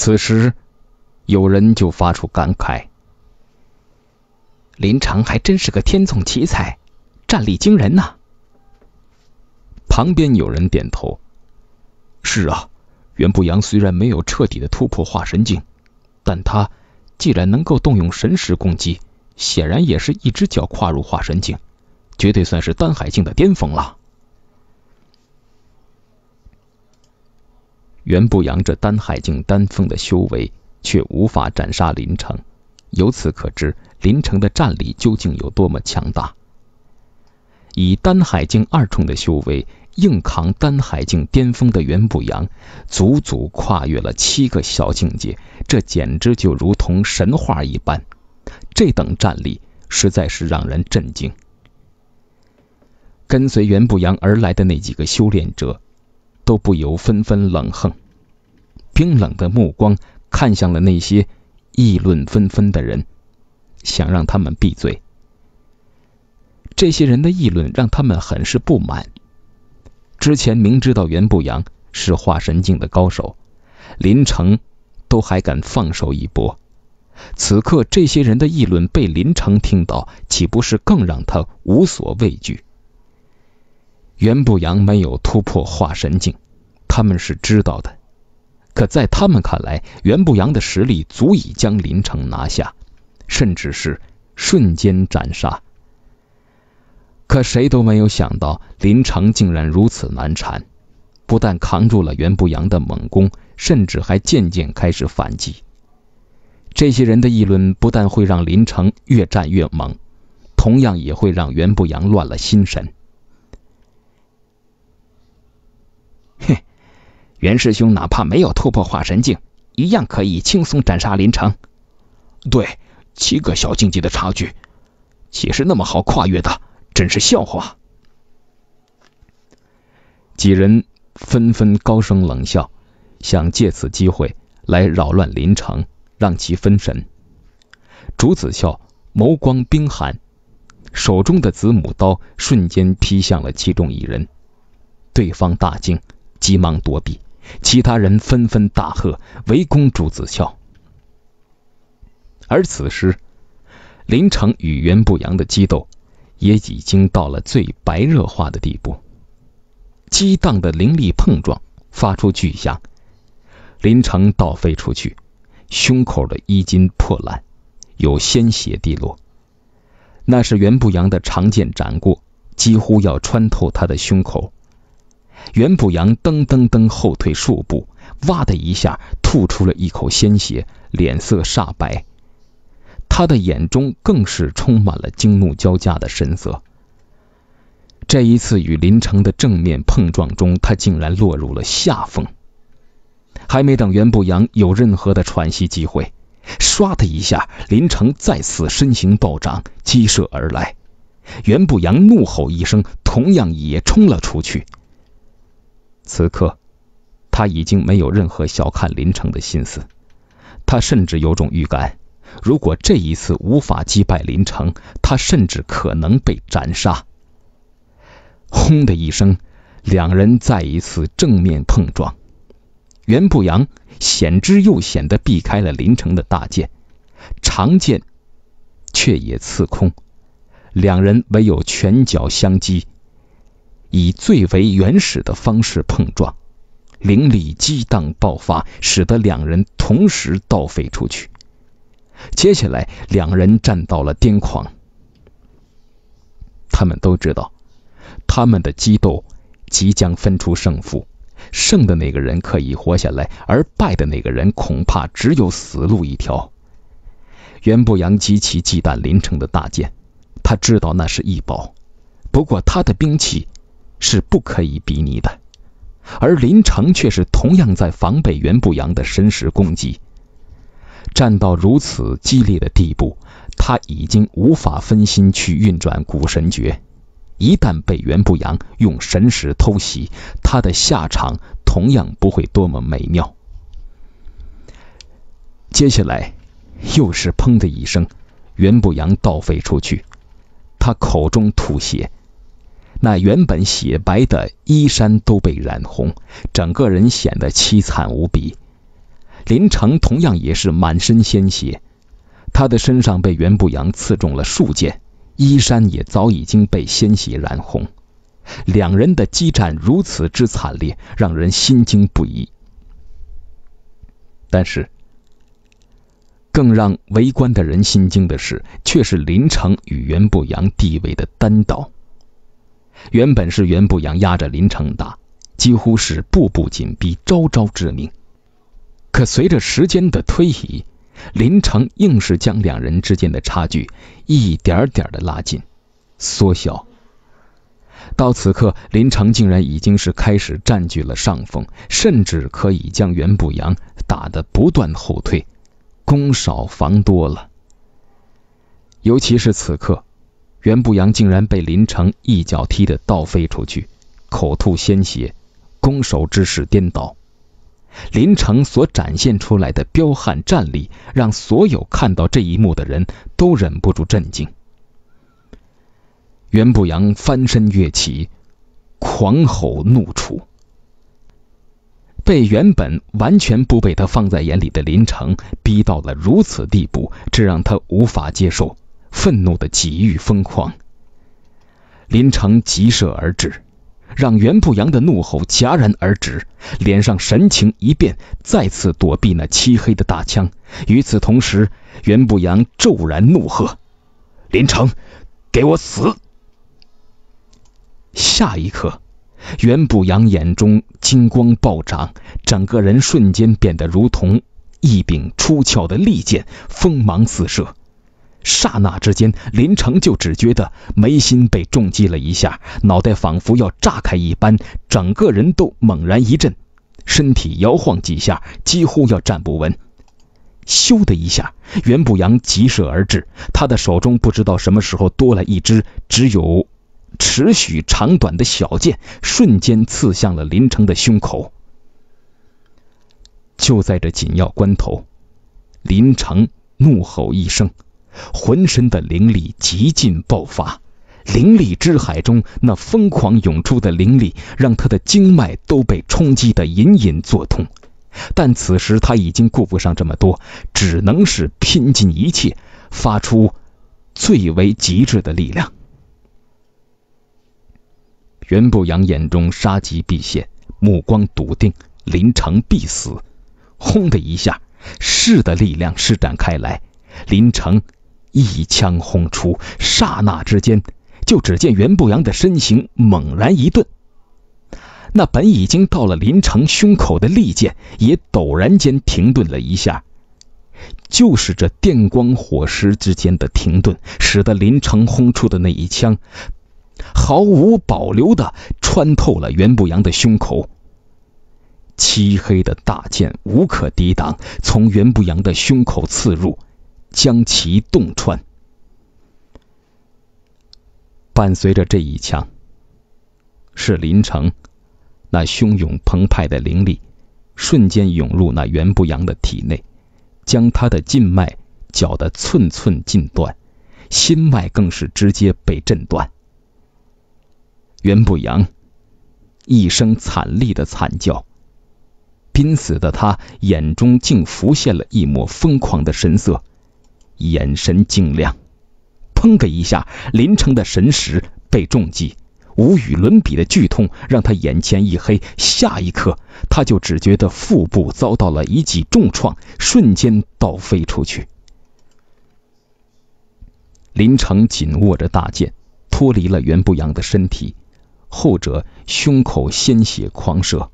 此时，有人就发出感慨：“林长还真是个天纵奇才，战力惊人呐！”旁边有人点头：“是啊，袁不阳虽然没有彻底的突破化神境，但他既然能够动用神识攻击，显然也是一只脚跨入化神境，绝对算是丹海境的巅峰了。”袁不扬这丹海境丹峰的修为，却无法斩杀林城。由此可知，林城的战力究竟有多么强大。以丹海境二重的修为，硬扛丹海境巅峰的袁不扬，足足跨越了七个小境界，这简直就如同神话一般。这等战力，实在是让人震惊。跟随袁不扬而来的那几个修炼者。都不由纷纷冷哼，冰冷的目光看向了那些议论纷纷的人，想让他们闭嘴。这些人的议论让他们很是不满。之前明知道袁不扬是化神境的高手，林城都还敢放手一搏。此刻这些人的议论被林城听到，岂不是更让他无所畏惧？袁不扬没有突破化神境。他们是知道的，可在他们看来，袁不扬的实力足以将林城拿下，甚至是瞬间斩杀。可谁都没有想到，林城竟然如此难缠，不但扛住了袁不扬的猛攻，甚至还渐渐开始反击。这些人的议论不但会让林城越战越猛，同样也会让袁不扬乱了心神。嘿，袁师兄哪怕没有突破化神境，一样可以轻松斩杀林城。对，七个小境界的差距，岂是那么好跨越的？真是笑话！几人纷纷高声冷笑，想借此机会来扰乱林城，让其分神。竹子笑眸光冰寒，手中的子母刀瞬间劈向了其中一人，对方大惊，急忙躲避。其他人纷纷大喝，围攻朱子孝。而此时，林城与袁不扬的激斗也已经到了最白热化的地步，激荡的灵力碰撞发出巨响，林城倒飞出去，胸口的衣襟破烂，有鲜血滴落，那是袁不扬的长剑斩过，几乎要穿透他的胸口。袁步阳噔噔噔后退数步，哇的一下吐出了一口鲜血，脸色煞白，他的眼中更是充满了惊怒交加的神色。这一次与林城的正面碰撞中，他竟然落入了下风。还没等袁步阳有任何的喘息机会，唰的一下，林城再次身形暴涨，激射而来。袁步阳怒吼一声，同样也冲了出去。此刻他已经没有任何小看林城的心思，他甚至有种预感，如果这一次无法击败林城，他甚至可能被斩杀。轰的一声，两人再一次正面碰撞，袁步阳险之又险的避开了林城的大剑，长剑却也刺空，两人唯有拳脚相击。以最为原始的方式碰撞，灵力激荡爆发，使得两人同时倒飞出去。接下来，两人战到了癫狂。他们都知道，他们的激斗即将分出胜负，胜的那个人可以活下来，而败的那个人恐怕只有死路一条。袁不扬极其忌惮林城的大剑，他知道那是异宝，不过他的兵器。是不可以比拟的，而林城却是同样在防备袁不扬的神识攻击。战到如此激烈的地步，他已经无法分心去运转古神诀。一旦被袁不扬用神识偷袭，他的下场同样不会多么美妙。接下来又是砰的一声，袁不扬倒飞出去，他口中吐血。那原本雪白的衣衫都被染红，整个人显得凄惨无比。林城同样也是满身鲜血，他的身上被袁不扬刺中了数剑，衣衫也早已经被鲜血染红。两人的激战如此之惨烈，让人心惊不已。但是，更让围观的人心惊的是，却是林城与袁不扬地位的单倒。原本是袁不扬压着林城打，几乎是步步紧逼，招招致命。可随着时间的推移，林城硬是将两人之间的差距一点点的拉近、缩小。到此刻，林城竟然已经是开始占据了上风，甚至可以将袁不扬打得不断后退，攻少防多了。尤其是此刻。袁不扬竟然被林城一脚踢得倒飞出去，口吐鲜血，攻守之势颠倒。林城所展现出来的彪悍战力，让所有看到这一幕的人都忍不住震惊。袁不扬翻身跃起，狂吼怒出，被原本完全不被他放在眼里的林城逼到了如此地步，这让他无法接受。愤怒的几欲疯狂，林城急射而至，让袁不扬的怒吼戛然而止，脸上神情一变，再次躲避那漆黑的大枪。与此同时，袁不扬骤然怒喝：“林城，给我死！”下一刻，袁不扬眼中金光暴涨，整个人瞬间变得如同一柄出鞘的利剑，锋芒四射。刹那之间，林成就只觉得眉心被重击了一下，脑袋仿佛要炸开一般，整个人都猛然一震，身体摇晃几下，几乎要站不稳。咻的一下，袁步阳急射而至，他的手中不知道什么时候多了一支只有尺许长短的小剑，瞬间刺向了林成的胸口。就在这紧要关头，林成怒吼一声。浑身的灵力极尽爆发，灵力之海中那疯狂涌出的灵力，让他的经脉都被冲击得隐隐作痛。但此时他已经顾不上这么多，只能是拼尽一切，发出最为极致的力量。袁不扬眼中杀机毕现，目光笃定，林城必死。轰的一下，势的力量施展开来，林城。一枪轰出，刹那之间，就只见袁步阳的身形猛然一顿，那本已经到了林城胸口的利剑也陡然间停顿了一下。就是这电光火石之间的停顿，使得林城轰出的那一枪毫无保留的穿透了袁步阳的胸口。漆黑的大剑无可抵挡，从袁步阳的胸口刺入。将其洞穿。伴随着这一枪，是林城那汹涌澎湃的灵力，瞬间涌入那袁不扬的体内，将他的静脉搅得寸寸尽断，心脉更是直接被震断。袁不扬一声惨厉的惨叫，濒死的他眼中竟浮现了一抹疯狂的神色。眼神晶亮，砰的一下，林城的神识被重击，无与伦比的剧痛让他眼前一黑，下一刻他就只觉得腹部遭到了一记重创，瞬间倒飞出去。林城紧握着大剑，脱离了袁不扬的身体，后者胸口鲜血狂射，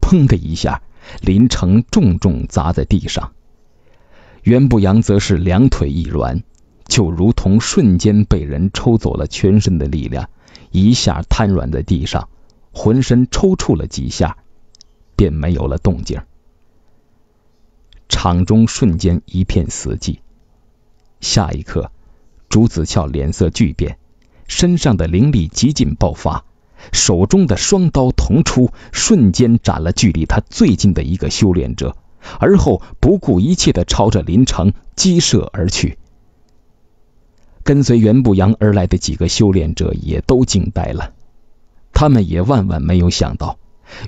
砰的一下，林城重重砸在地上。袁不扬则是两腿一软，就如同瞬间被人抽走了全身的力量，一下瘫软在地上，浑身抽搐了几下，便没有了动静。场中瞬间一片死寂。下一刻，朱子翘脸色巨变，身上的灵力极尽爆发，手中的双刀同出，瞬间斩了距离他最近的一个修炼者。而后不顾一切的朝着林城击射而去。跟随袁不扬而来的几个修炼者也都惊呆了，他们也万万没有想到，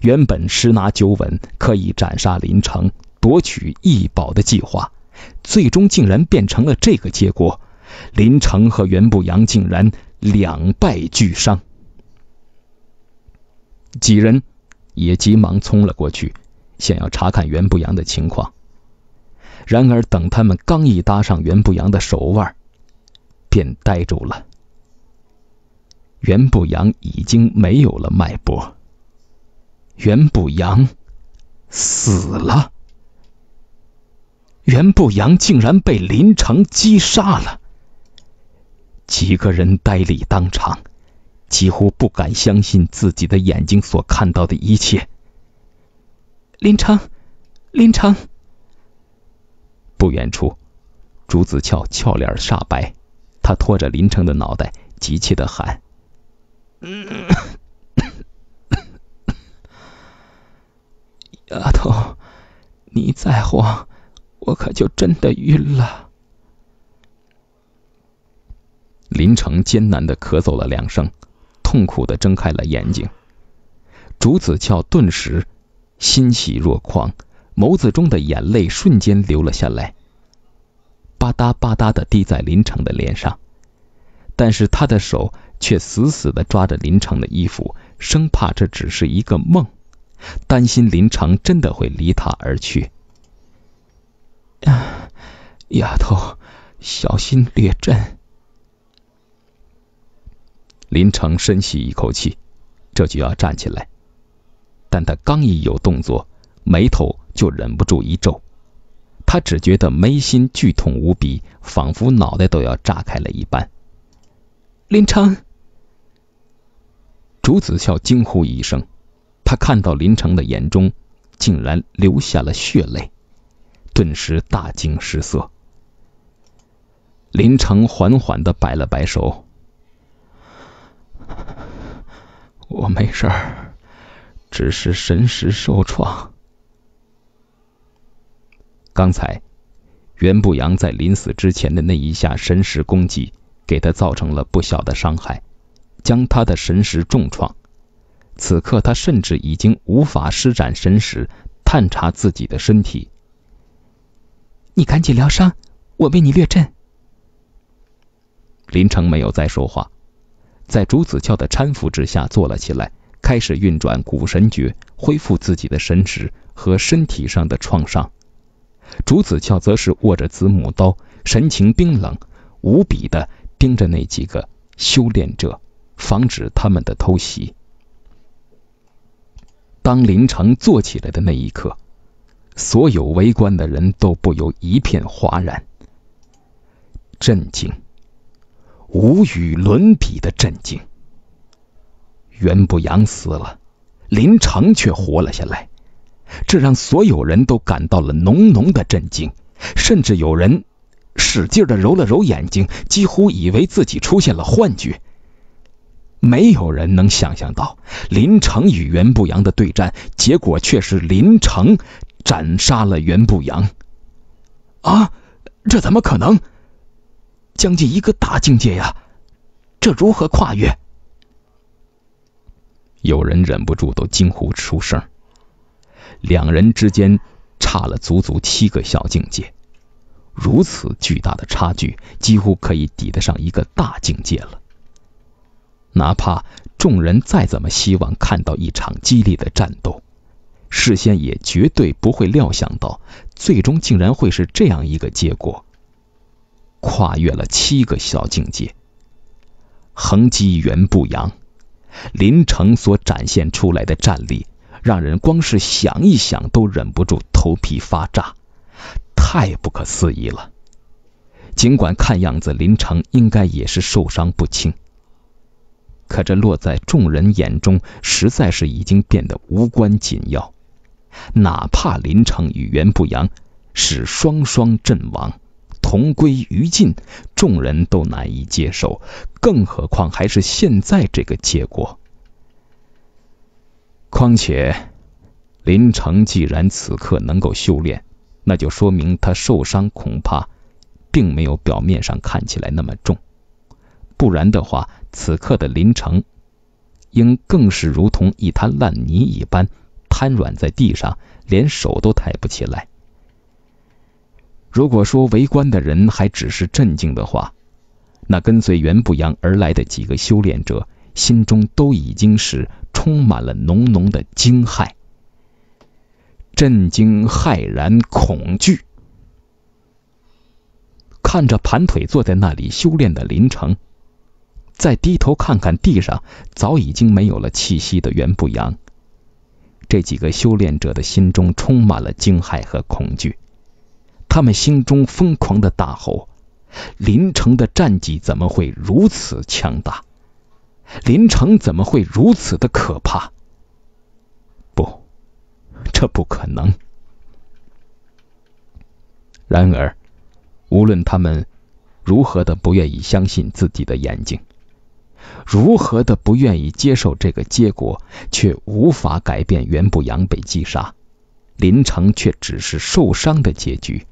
原本十拿九稳可以斩杀林城、夺取异宝的计划，最终竟然变成了这个结果。林城和袁不扬竟然两败俱伤，几人也急忙冲了过去。想要查看袁不扬的情况，然而等他们刚一搭上袁不扬的手腕，便呆住了。袁不扬已经没有了脉搏，袁不扬死了。袁不扬竟然被林城击杀了，几个人呆立当场，几乎不敢相信自己的眼睛所看到的一切。林城，林城！不远处，朱子翘俏脸煞白，他拖着林城的脑袋，急切的喊：“丫头，你再慌，我可就真的晕了。”林城艰难的咳嗽了两声，痛苦的睁开了眼睛，朱子翘顿时。欣喜若狂，眸子中的眼泪瞬间流了下来，吧嗒吧嗒的滴在林城的脸上。但是他的手却死死的抓着林城的衣服，生怕这只是一个梦，担心林城真的会离他而去。丫头，小心列阵。林城深吸一口气，这就要站起来。但他刚一有动作，眉头就忍不住一皱，他只觉得眉心剧痛无比，仿佛脑袋都要炸开了一般。林城，朱子孝惊呼一声，他看到林城的眼中竟然流下了血泪，顿时大惊失色。林城缓缓的摆了摆手：“我没事。”只是神识受创。刚才袁步阳在临死之前的那一下神识攻击，给他造成了不小的伤害，将他的神识重创。此刻他甚至已经无法施展神识探查自己的身体。你赶紧疗伤，我为你略阵。林成没有再说话，在朱子翘的搀扶之下坐了起来。开始运转古神诀，恢复自己的神识和身体上的创伤。竹子翘则是握着子母刀，神情冰冷无比的盯着那几个修炼者，防止他们的偷袭。当林城坐起来的那一刻，所有围观的人都不由一片哗然，震惊，无与伦比的震惊。袁不扬死了，林城却活了下来，这让所有人都感到了浓浓的震惊，甚至有人使劲的揉了揉眼睛，几乎以为自己出现了幻觉。没有人能想象到林城与袁不扬的对战结果，却是林城斩杀了袁不扬。啊！这怎么可能？将近一个大境界呀，这如何跨越？有人忍不住都惊呼出声，两人之间差了足足七个小境界，如此巨大的差距，几乎可以抵得上一个大境界了。哪怕众人再怎么希望看到一场激烈的战斗，事先也绝对不会料想到，最终竟然会是这样一个结果。跨越了七个小境界，横击袁不阳。林城所展现出来的战力，让人光是想一想都忍不住头皮发炸，太不可思议了。尽管看样子林城应该也是受伤不轻，可这落在众人眼中，实在是已经变得无关紧要。哪怕林城与袁不扬是双双阵亡。同归于尽，众人都难以接受，更何况还是现在这个结果。况且，林城既然此刻能够修炼，那就说明他受伤恐怕并没有表面上看起来那么重，不然的话，此刻的林城应更是如同一滩烂泥一般，瘫软在地上，连手都抬不起来。如果说围观的人还只是震惊的话，那跟随袁不扬而来的几个修炼者心中都已经是充满了浓浓的惊骇、震惊、骇然、恐惧。看着盘腿坐在那里修炼的林城，再低头看看地上早已经没有了气息的袁不扬，这几个修炼者的心中充满了惊骇和恐惧。他们心中疯狂的大吼：“林城的战绩怎么会如此强大？林城怎么会如此的可怕？不，这不可能！”然而，无论他们如何的不愿意相信自己的眼睛，如何的不愿意接受这个结果，却无法改变袁不扬被击杀，林城却只是受伤的结局。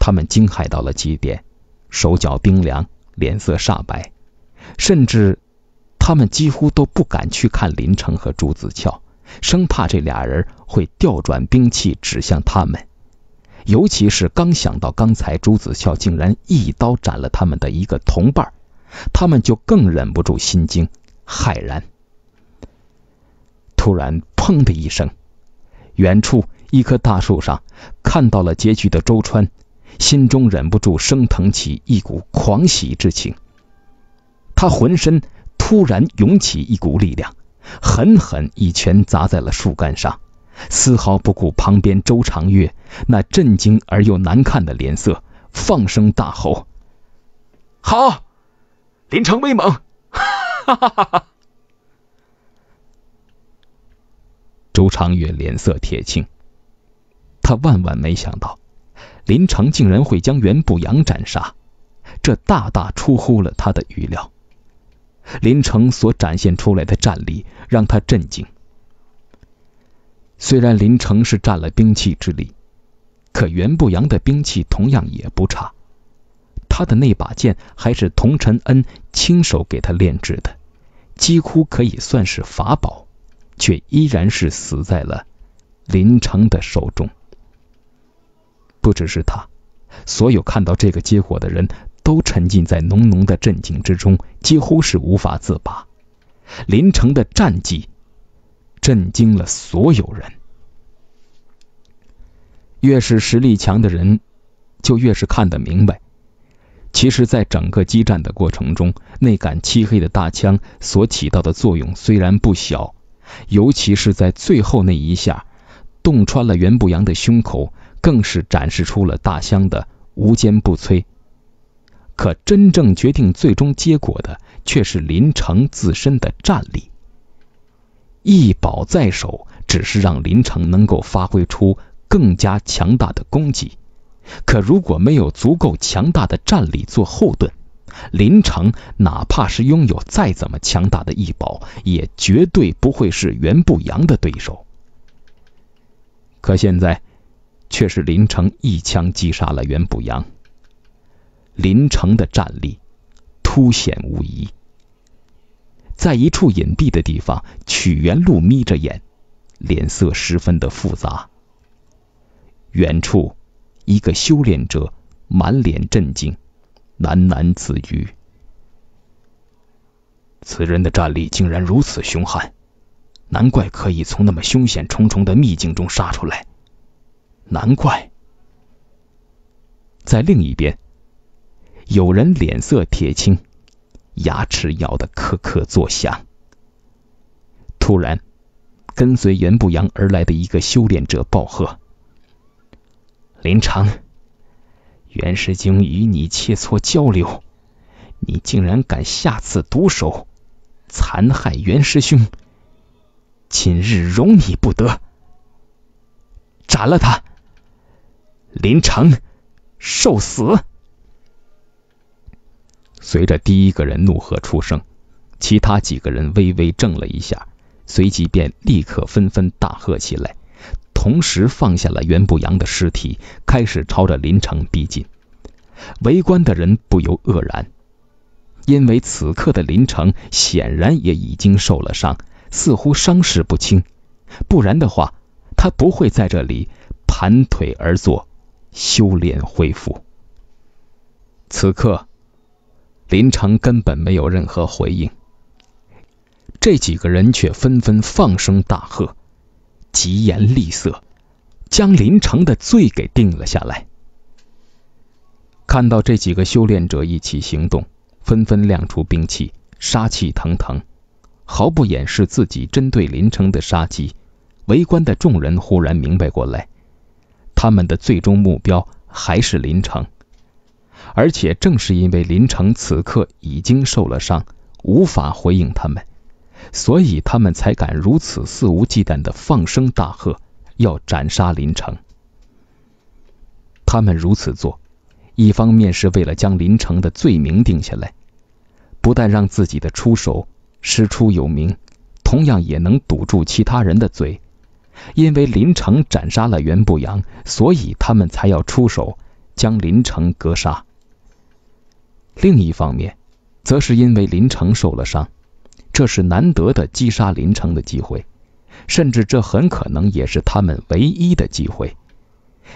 他们惊骇到了极点，手脚冰凉，脸色煞白，甚至他们几乎都不敢去看林城和朱子翘，生怕这俩人会调转兵器指向他们。尤其是刚想到刚才朱子翘竟然一刀斩了他们的一个同伴，他们就更忍不住心惊骇然。突然，砰的一声，远处一棵大树上看到了结局的周川。心中忍不住升腾起一股狂喜之情，他浑身突然涌起一股力量，狠狠一拳砸在了树干上，丝毫不顾旁边周长月那震惊而又难看的脸色，放声大吼：“好，林城威猛！” 周长月脸色铁青，他万万没想到。林城竟然会将袁不扬斩杀，这大大出乎了他的预料。林城所展现出来的战力让他震惊。虽然林城是占了兵器之力，可袁不扬的兵器同样也不差。他的那把剑还是童辰恩亲手给他炼制的，几乎可以算是法宝，却依然是死在了林城的手中。不只是他，所有看到这个结果的人都沉浸在浓浓的震惊之中，几乎是无法自拔。林城的战绩震惊了所有人。越是实力强的人，就越是看得明白。其实，在整个激战的过程中，那杆漆黑的大枪所起到的作用虽然不小，尤其是在最后那一下洞穿了袁步阳的胸口。更是展示出了大香的无坚不摧。可真正决定最终结果的，却是林城自身的战力。一宝在手，只是让林城能够发挥出更加强大的攻击。可如果没有足够强大的战力做后盾，林城哪怕是拥有再怎么强大的一宝，也绝对不会是袁不扬的对手。可现在。却是林城一枪击杀了袁捕羊。林城的战力凸显无疑。在一处隐蔽的地方，曲元路眯着眼，脸色十分的复杂。远处，一个修炼者满脸震惊，喃喃自语：“此人的战力竟然如此凶悍，难怪可以从那么凶险重重的秘境中杀出来。”难怪，在另一边，有人脸色铁青，牙齿咬得磕磕作响。突然，跟随袁步阳而来的一个修炼者暴喝：“林长，袁师兄与你切磋交流，你竟然敢下此毒手，残害袁师兄！今日容你不得，斩了他！”林城，受死！随着第一个人怒喝出声，其他几个人微微怔了一下，随即便立刻纷纷大喝起来，同时放下了袁不扬的尸体，开始朝着林城逼近。围观的人不由愕然，因为此刻的林城显然也已经受了伤，似乎伤势不轻，不然的话，他不会在这里盘腿而坐。修炼恢复。此刻，林城根本没有任何回应，这几个人却纷纷放声大喝，疾言厉色，将林城的罪给定了下来。看到这几个修炼者一起行动，纷纷亮出兵器，杀气腾腾，毫不掩饰自己针对林城的杀机。围观的众人忽然明白过来。他们的最终目标还是林城，而且正是因为林城此刻已经受了伤，无法回应他们，所以他们才敢如此肆无忌惮地放声大喝，要斩杀林城。他们如此做，一方面是为了将林城的罪名定下来，不但让自己的出手师出有名，同样也能堵住其他人的嘴。因为林城斩杀了袁不扬，所以他们才要出手将林城格杀。另一方面，则是因为林城受了伤，这是难得的击杀林城的机会，甚至这很可能也是他们唯一的机会。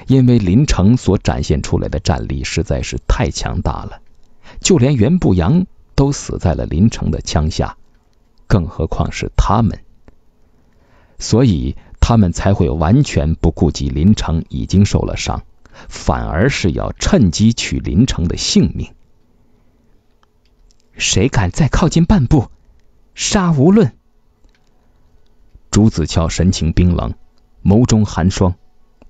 因为林城所展现出来的战力实在是太强大了，就连袁不扬都死在了林城的枪下，更何况是他们？所以。他们才会完全不顾及林城已经受了伤，反而是要趁机取林城的性命。谁敢再靠近半步，杀无论。朱子乔神情冰冷，眸中寒霜，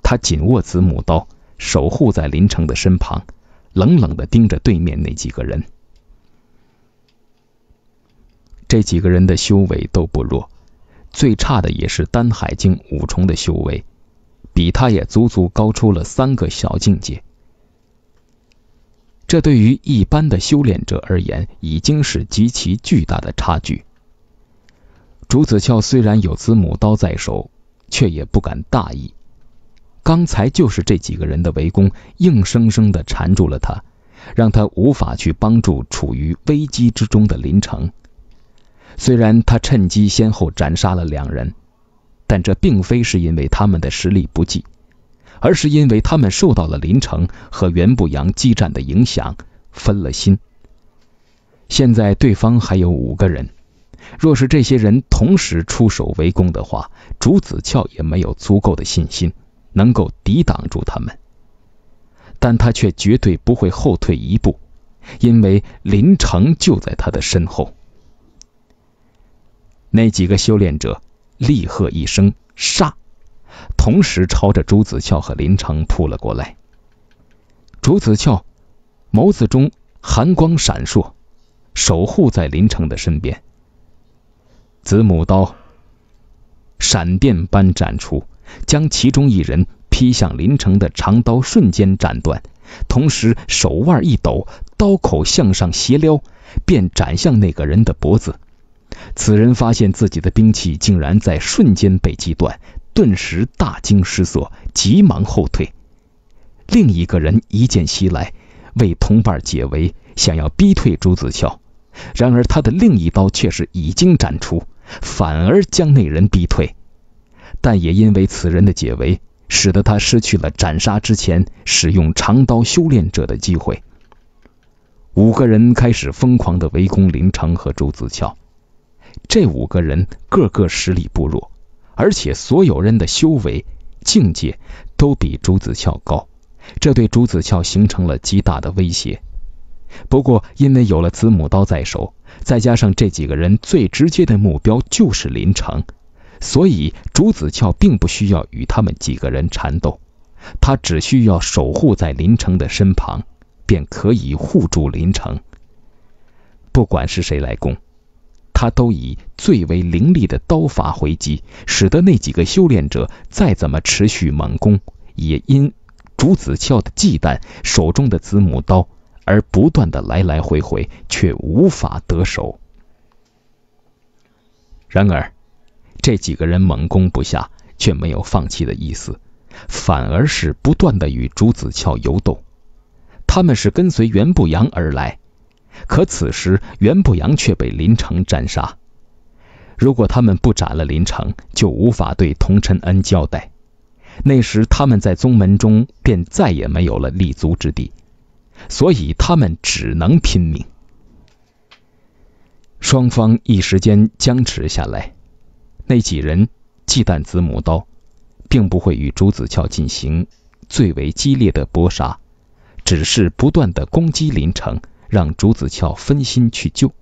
他紧握子母刀，守护在林城的身旁，冷冷的盯着对面那几个人。这几个人的修为都不弱。最差的也是丹海境五重的修为，比他也足足高出了三个小境界。这对于一般的修炼者而言，已经是极其巨大的差距。朱子翘虽然有子母刀在手，却也不敢大意。刚才就是这几个人的围攻，硬生生的缠住了他，让他无法去帮助处于危机之中的林城。虽然他趁机先后斩杀了两人，但这并非是因为他们的实力不济，而是因为他们受到了林城和袁不扬激战的影响，分了心。现在对方还有五个人，若是这些人同时出手围攻的话，竹子俏也没有足够的信心能够抵挡住他们。但他却绝对不会后退一步，因为林成就在他的身后。那几个修炼者厉喝一声“杀”，同时朝着朱子翘和林城扑了过来。朱子翘眸子中寒光闪烁，守护在林城的身边。子母刀闪电般斩出，将其中一人劈向林城的长刀瞬间斩断，同时手腕一抖，刀口向上斜撩，便斩向那个人的脖子。此人发现自己的兵器竟然在瞬间被击断，顿时大惊失色，急忙后退。另一个人一剑袭来，为同伴解围，想要逼退朱子翘，然而他的另一刀却是已经斩出，反而将那人逼退。但也因为此人的解围，使得他失去了斩杀之前使用长刀修炼者的机会。五个人开始疯狂的围攻林成和朱子翘，这五个人个个实力不弱，而且所有人的修为境界都比朱子翘高，这对朱子翘形成了极大的威胁。不过，因为有了子母刀在手，再加上这几个人最直接的目标就是林城，所以朱子翘并不需要与他们几个人缠斗，他只需要守护在林城的身旁，便可以护住林城。不管是谁来攻。他都以最为凌厉的刀法回击，使得那几个修炼者再怎么持续猛攻，也因朱子俏的忌惮手中的子母刀而不断的来来回回，却无法得手。然而，这几个人猛攻不下，却没有放弃的意思，反而是不断的与朱子俏游斗。他们是跟随袁不扬而来。可此时，袁不扬却被林城斩杀。如果他们不斩了林城，就无法对童辰恩交代。那时，他们在宗门中便再也没有了立足之地，所以他们只能拼命。双方一时间僵持下来。那几人忌惮子母刀，并不会与朱子翘进行最为激烈的搏杀，只是不断的攻击林城。让朱子翘分心去救，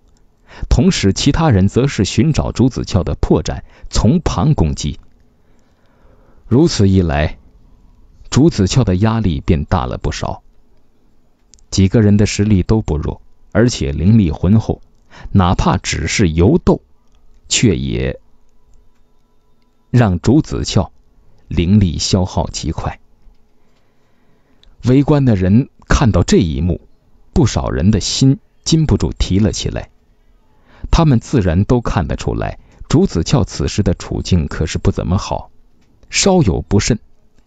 同时其他人则是寻找朱子翘的破绽，从旁攻击。如此一来，朱子翘的压力便大了不少。几个人的实力都不弱，而且灵力浑厚，哪怕只是游斗，却也让朱子翘灵力消耗极快。围观的人看到这一幕。不少人的心禁不住提了起来，他们自然都看得出来，竹子翘此时的处境可是不怎么好。稍有不慎，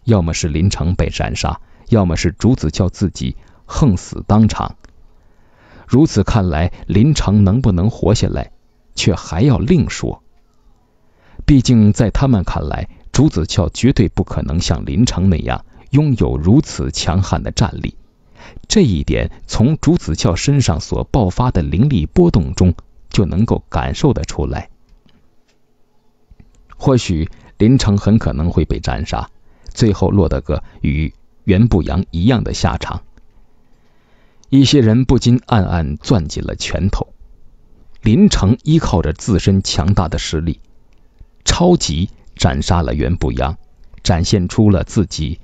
要么是林城被斩杀，要么是竹子翘自己横死当场。如此看来，林城能不能活下来，却还要另说。毕竟在他们看来，竹子翘绝对不可能像林城那样拥有如此强悍的战力。这一点从朱子翘身上所爆发的灵力波动中就能够感受得出来。或许林城很可能会被斩杀，最后落得个与袁不扬一样的下场。一些人不禁暗暗攥紧了拳头。林城依靠着自身强大的实力，超级斩杀了袁不扬，展现出了自己。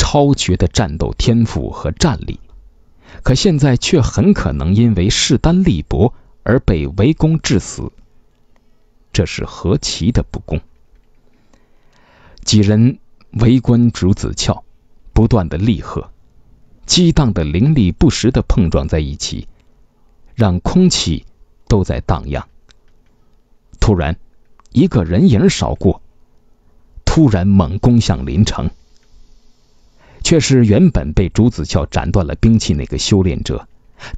超绝的战斗天赋和战力，可现在却很可能因为势单力薄而被围攻致死，这是何其的不公！几人围观竹子俏，不断的厉喝，激荡的灵力不时的碰撞在一起，让空气都在荡漾。突然，一个人影扫过，突然猛攻向林城。却是原本被朱子翘斩断了兵器那个修炼者，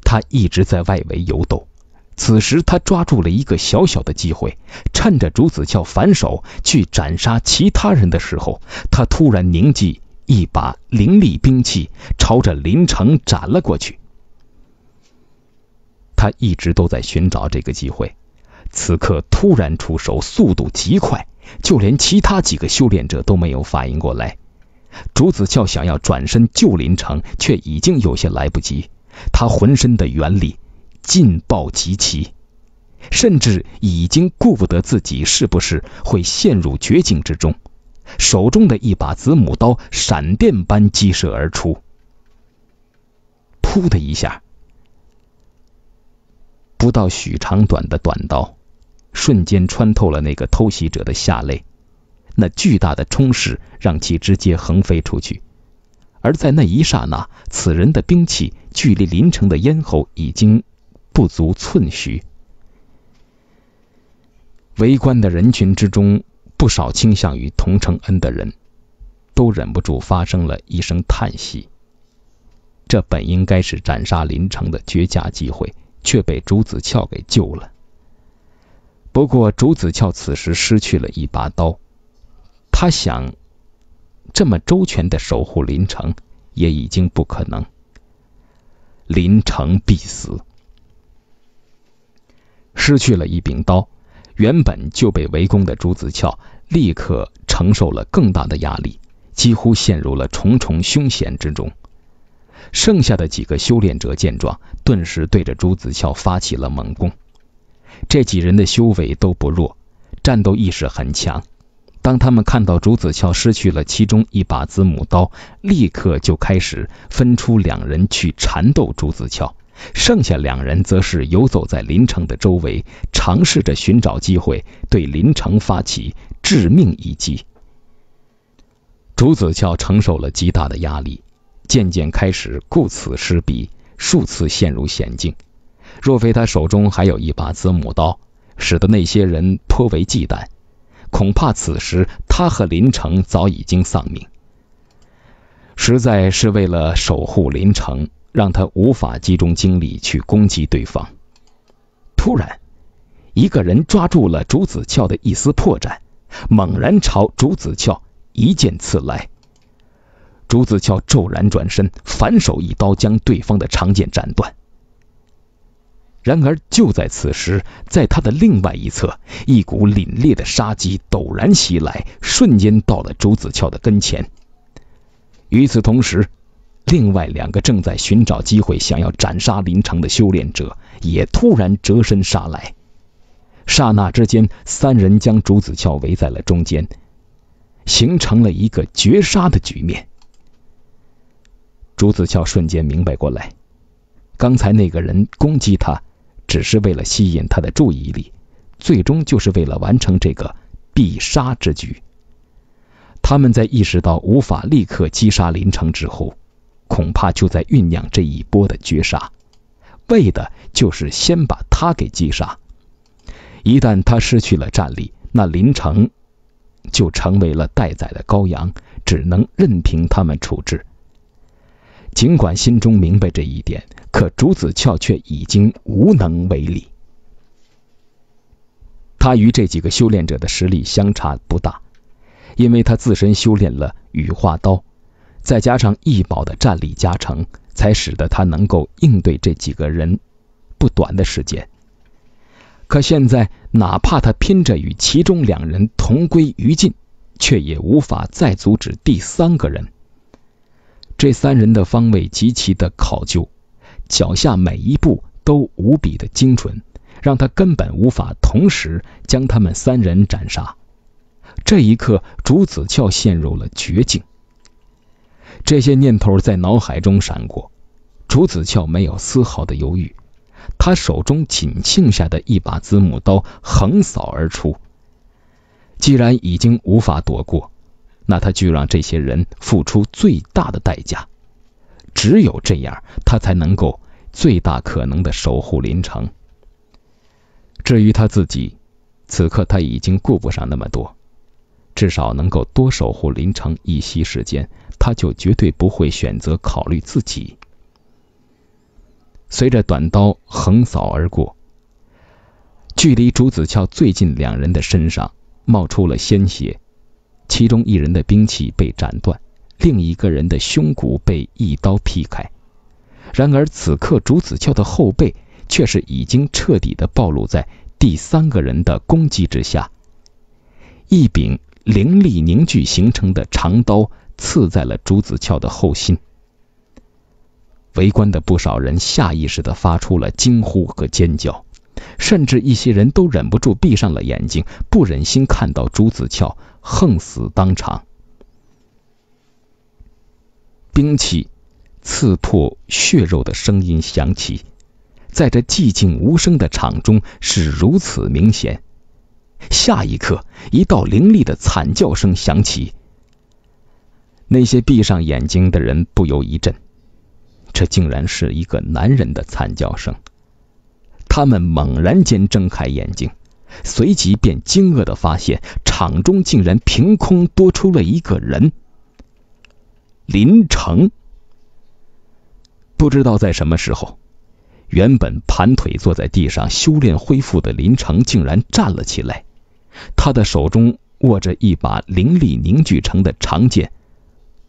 他一直在外围游斗。此时他抓住了一个小小的机会，趁着朱子翘反手去斩杀其他人的时候，他突然凝聚一把凌厉兵器，朝着林城斩了过去。他一直都在寻找这个机会，此刻突然出手，速度极快，就连其他几个修炼者都没有反应过来。朱子孝想要转身救林城，却已经有些来不及。他浑身的元力劲爆极其，甚至已经顾不得自己是不是会陷入绝境之中。手中的一把子母刀闪电般激射而出，噗的一下，不到许长短的短刀瞬间穿透了那个偷袭者的下肋。那巨大的冲势让其直接横飞出去，而在那一刹那，此人的兵器距离林城的咽喉已经不足寸许。围观的人群之中，不少倾向于童承恩的人都忍不住发生了一声叹息。这本应该是斩杀林城的绝佳机会，却被朱子翘给救了。不过，朱子翘此时失去了一把刀。他想这么周全的守护林城，也已经不可能。林城必死。失去了一柄刀，原本就被围攻的朱子翘立刻承受了更大的压力，几乎陷入了重重凶险之中。剩下的几个修炼者见状，顿时对着朱子翘发起了猛攻。这几人的修为都不弱，战斗意识很强。当他们看到朱子翘失去了其中一把子母刀，立刻就开始分出两人去缠斗朱子翘，剩下两人则是游走在林城的周围，尝试着寻找机会对林城发起致命一击。朱子翘承受了极大的压力，渐渐开始顾此失彼，数次陷入险境。若非他手中还有一把子母刀，使得那些人颇为忌惮。恐怕此时他和林城早已经丧命，实在是为了守护林城，让他无法集中精力去攻击对方。突然，一个人抓住了朱子翘的一丝破绽，猛然朝朱子翘一剑刺来。朱子翘骤然转身，反手一刀将对方的长剑斩断。然而，就在此时，在他的另外一侧，一股凛冽的杀机陡然袭来，瞬间到了朱子翘的跟前。与此同时，另外两个正在寻找机会想要斩杀林城的修炼者也突然折身杀来。刹那之间，三人将朱子翘围在了中间，形成了一个绝杀的局面。朱子翘瞬间明白过来，刚才那个人攻击他。只是为了吸引他的注意力，最终就是为了完成这个必杀之局。他们在意识到无法立刻击杀林城之后，恐怕就在酝酿这一波的绝杀，为的就是先把他给击杀。一旦他失去了战力，那林城就成为了待宰的羔羊，只能任凭他们处置。尽管心中明白这一点，可朱子俏却已经无能为力。他与这几个修炼者的实力相差不大，因为他自身修炼了羽化刀，再加上异宝的战力加成，才使得他能够应对这几个人不短的时间。可现在，哪怕他拼着与其中两人同归于尽，却也无法再阻止第三个人。这三人的方位极其的考究，脚下每一步都无比的精准，让他根本无法同时将他们三人斩杀。这一刻，朱子翘陷入了绝境。这些念头在脑海中闪过，朱子翘没有丝毫的犹豫，他手中仅剩下的一把子母刀横扫而出。既然已经无法躲过。那他就让这些人付出最大的代价，只有这样，他才能够最大可能的守护林城。至于他自己，此刻他已经顾不上那么多，至少能够多守护林城一息时间，他就绝对不会选择考虑自己。随着短刀横扫而过，距离朱子翘最近两人的身上冒出了鲜血。其中一人的兵器被斩断，另一个人的胸骨被一刀劈开。然而此刻，朱子俏的后背却是已经彻底的暴露在第三个人的攻击之下，一柄灵力凝聚形成的长刀刺在了朱子翘的后心。围观的不少人下意识的发出了惊呼和尖叫，甚至一些人都忍不住闭上了眼睛，不忍心看到朱子翘横死当场，兵器刺破血肉的声音响起，在这寂静无声的场中是如此明显。下一刻，一道凌厉的惨叫声响起，那些闭上眼睛的人不由一震，这竟然是一个男人的惨叫声。他们猛然间睁开眼睛。随即便惊愕的发现，场中竟然凭空多出了一个人。林城不知道在什么时候，原本盘腿坐在地上修炼恢复的林城竟然站了起来。他的手中握着一把灵力凝聚成的长剑，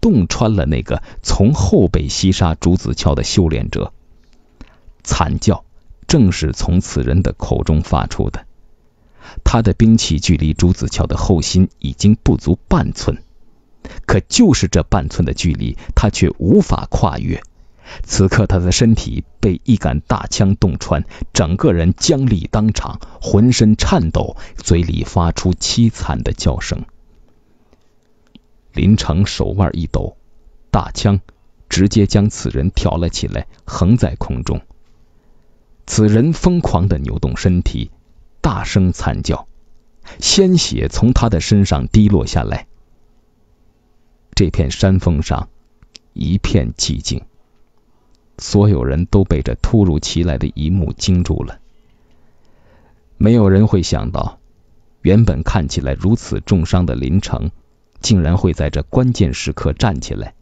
洞穿了那个从后背袭杀朱子乔的修炼者。惨叫正是从此人的口中发出的。他的兵器距离朱子乔的后心已经不足半寸，可就是这半寸的距离，他却无法跨越。此刻，他的身体被一杆大枪洞穿，整个人僵立当场，浑身颤抖，嘴里发出凄惨的叫声。林成手腕一抖，大枪直接将此人挑了起来，横在空中。此人疯狂的扭动身体。大声惨叫，鲜血从他的身上滴落下来。这片山峰上一片寂静，所有人都被这突如其来的一幕惊住了。没有人会想到，原本看起来如此重伤的林城，竟然会在这关键时刻站起来。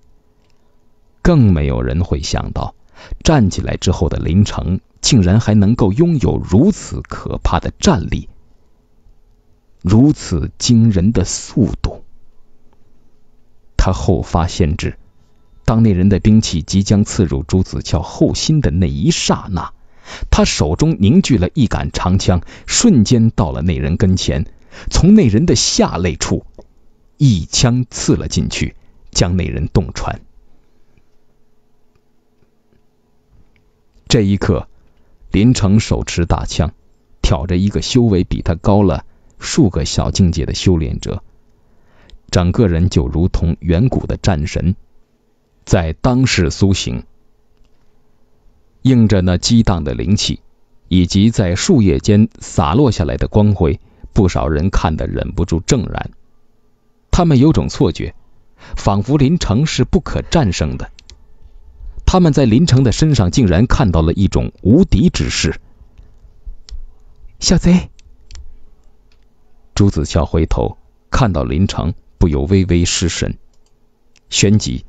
更没有人会想到，站起来之后的林城。竟然还能够拥有如此可怕的战力，如此惊人的速度。他后发先至，当那人的兵器即将刺入朱子翘后心的那一刹那，他手中凝聚了一杆长枪，瞬间到了那人跟前，从那人的下肋处一枪刺了进去，将那人洞穿。这一刻。林城手持大枪，挑着一个修为比他高了数个小境界的修炼者，整个人就如同远古的战神在当世苏醒。映着那激荡的灵气，以及在树叶间洒落下来的光辉，不少人看得忍不住怔然。他们有种错觉，仿佛林城是不可战胜的。他们在林城的身上竟然看到了一种无敌之势。小贼，朱子笑回头看到林城，不由微微失神，旋即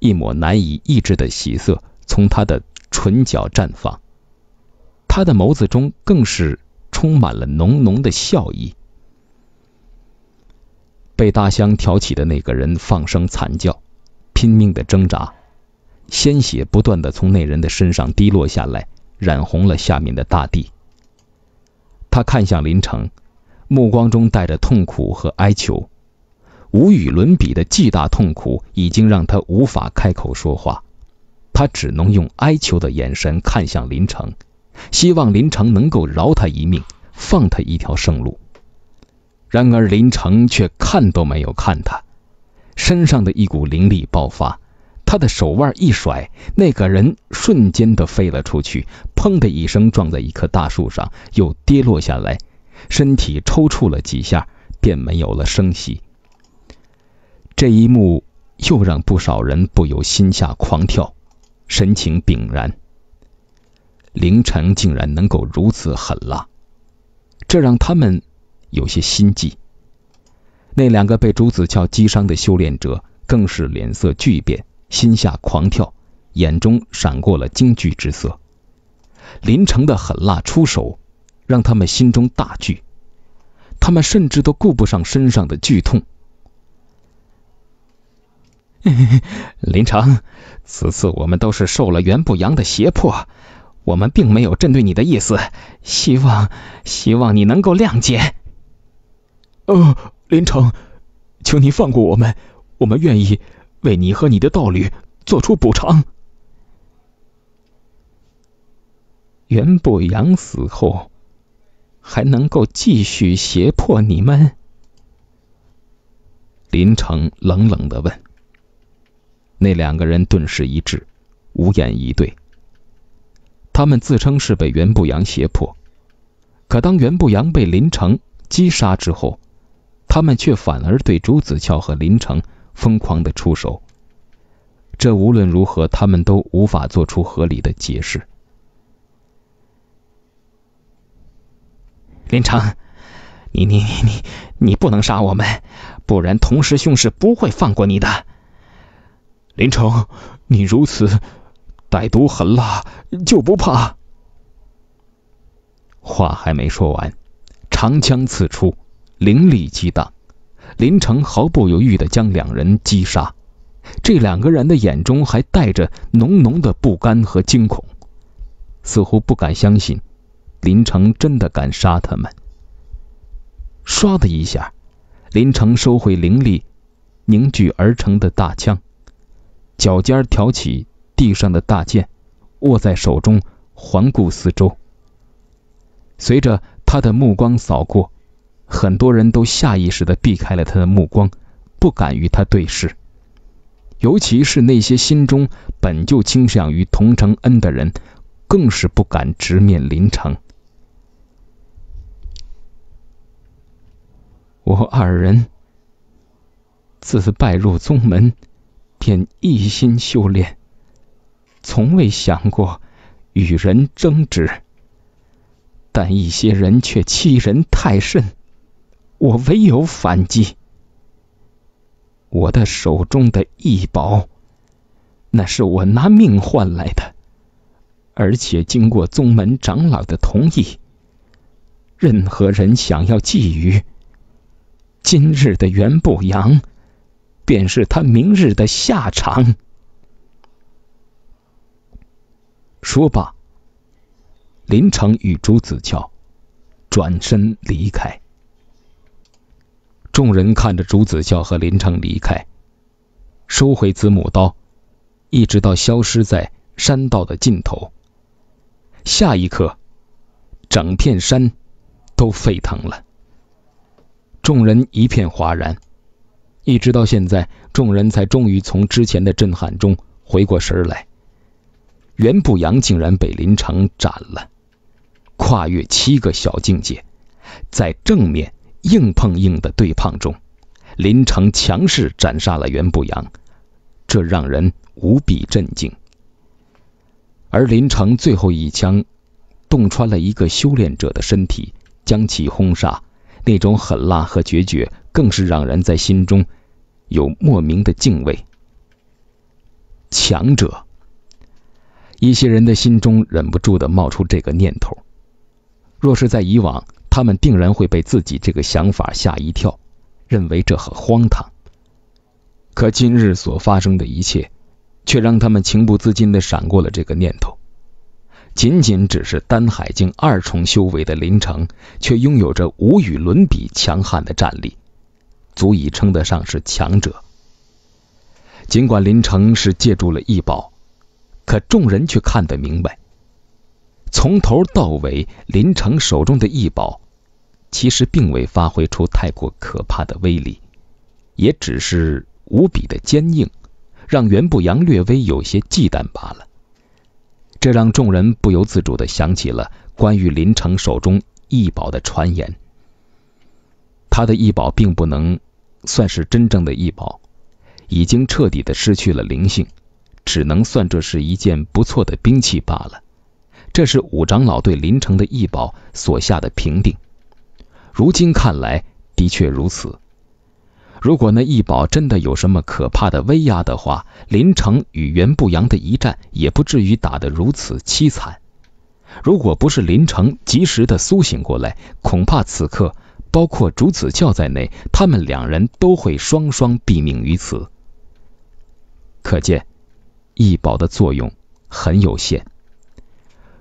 一抹难以抑制的喜色从他的唇角绽放，他的眸子中更是充满了浓浓的笑意。被大香挑起的那个人放声惨叫，拼命的挣扎。鲜血不断的从那人的身上滴落下来，染红了下面的大地。他看向林城，目光中带着痛苦和哀求。无与伦比的巨大痛苦已经让他无法开口说话，他只能用哀求的眼神看向林城，希望林城能够饶他一命，放他一条生路。然而林城却看都没有看他，身上的一股灵力爆发。他的手腕一甩，那个人瞬间的飞了出去，砰的一声撞在一棵大树上，又跌落下来，身体抽搐了几下，便没有了声息。这一幕又让不少人不由心下狂跳，神情凛然。凌晨竟然能够如此狠辣，这让他们有些心悸。那两个被朱子翘击伤的修炼者更是脸色巨变。心下狂跳，眼中闪过了惊惧之色。林城的狠辣出手让他们心中大惧，他们甚至都顾不上身上的剧痛。林城，此次我们都是受了袁不扬的胁迫，我们并没有针对你的意思，希望希望你能够谅解。哦，林城，求你放过我们，我们愿意。为你和你的道侣做出补偿。袁不扬死后，还能够继续胁迫你们？林城冷冷的问。那两个人顿时一滞，无言以对。他们自称是被袁不扬胁迫，可当袁不扬被林城击杀之后，他们却反而对朱子乔和林城。疯狂的出手，这无论如何他们都无法做出合理的解释。林城，你你你你你不能杀我们，不然童师兄是不会放过你的。林城，你如此歹毒狠辣，就不怕？话还没说完，长枪刺出，灵力激荡。林城毫不犹豫的将两人击杀，这两个人的眼中还带着浓浓的不甘和惊恐，似乎不敢相信林城真的敢杀他们。唰的一下，林城收回灵力凝聚而成的大枪，脚尖挑起地上的大剑，握在手中，环顾四周。随着他的目光扫过。很多人都下意识的避开了他的目光，不敢与他对视。尤其是那些心中本就倾向于童承恩的人，更是不敢直面林城。我二人自拜入宗门，便一心修炼，从未想过与人争执。但一些人却欺人太甚。我唯有反击。我的手中的异宝，那是我拿命换来的，而且经过宗门长老的同意，任何人想要觊觎今日的袁不阳，便是他明日的下场。说罢，林城与朱子乔转身离开。众人看着朱子孝和林成离开，收回子母刀，一直到消失在山道的尽头。下一刻，整片山都沸腾了，众人一片哗然。一直到现在，众人才终于从之前的震撼中回过神来。袁步阳竟然被林城斩了，跨越七个小境界，在正面。硬碰硬的对碰中，林城强势斩杀了袁不扬，这让人无比震惊。而林城最后一枪洞穿了一个修炼者的身体，将其轰杀，那种狠辣和决绝，更是让人在心中有莫名的敬畏。强者，一些人的心中忍不住的冒出这个念头。若是在以往，他们定然会被自己这个想法吓一跳，认为这很荒唐。可今日所发生的一切，却让他们情不自禁的闪过了这个念头。仅仅只是丹海境二重修为的林城，却拥有着无与伦比强悍的战力，足以称得上是强者。尽管林城是借助了异宝，可众人却看得明白，从头到尾，林城手中的异宝。其实并未发挥出太过可怕的威力，也只是无比的坚硬，让袁不阳略微有些忌惮罢了。这让众人不由自主的想起了关于林城手中异宝的传言。他的异宝并不能算是真正的异宝，已经彻底的失去了灵性，只能算这是一件不错的兵器罢了。这是五长老对林城的异宝所下的评定。如今看来，的确如此。如果那异宝真的有什么可怕的威压的话，林城与袁不扬的一战也不至于打得如此凄惨。如果不是林城及时的苏醒过来，恐怕此刻包括竹子教在内，他们两人都会双双毙命于此。可见，异宝的作用很有限。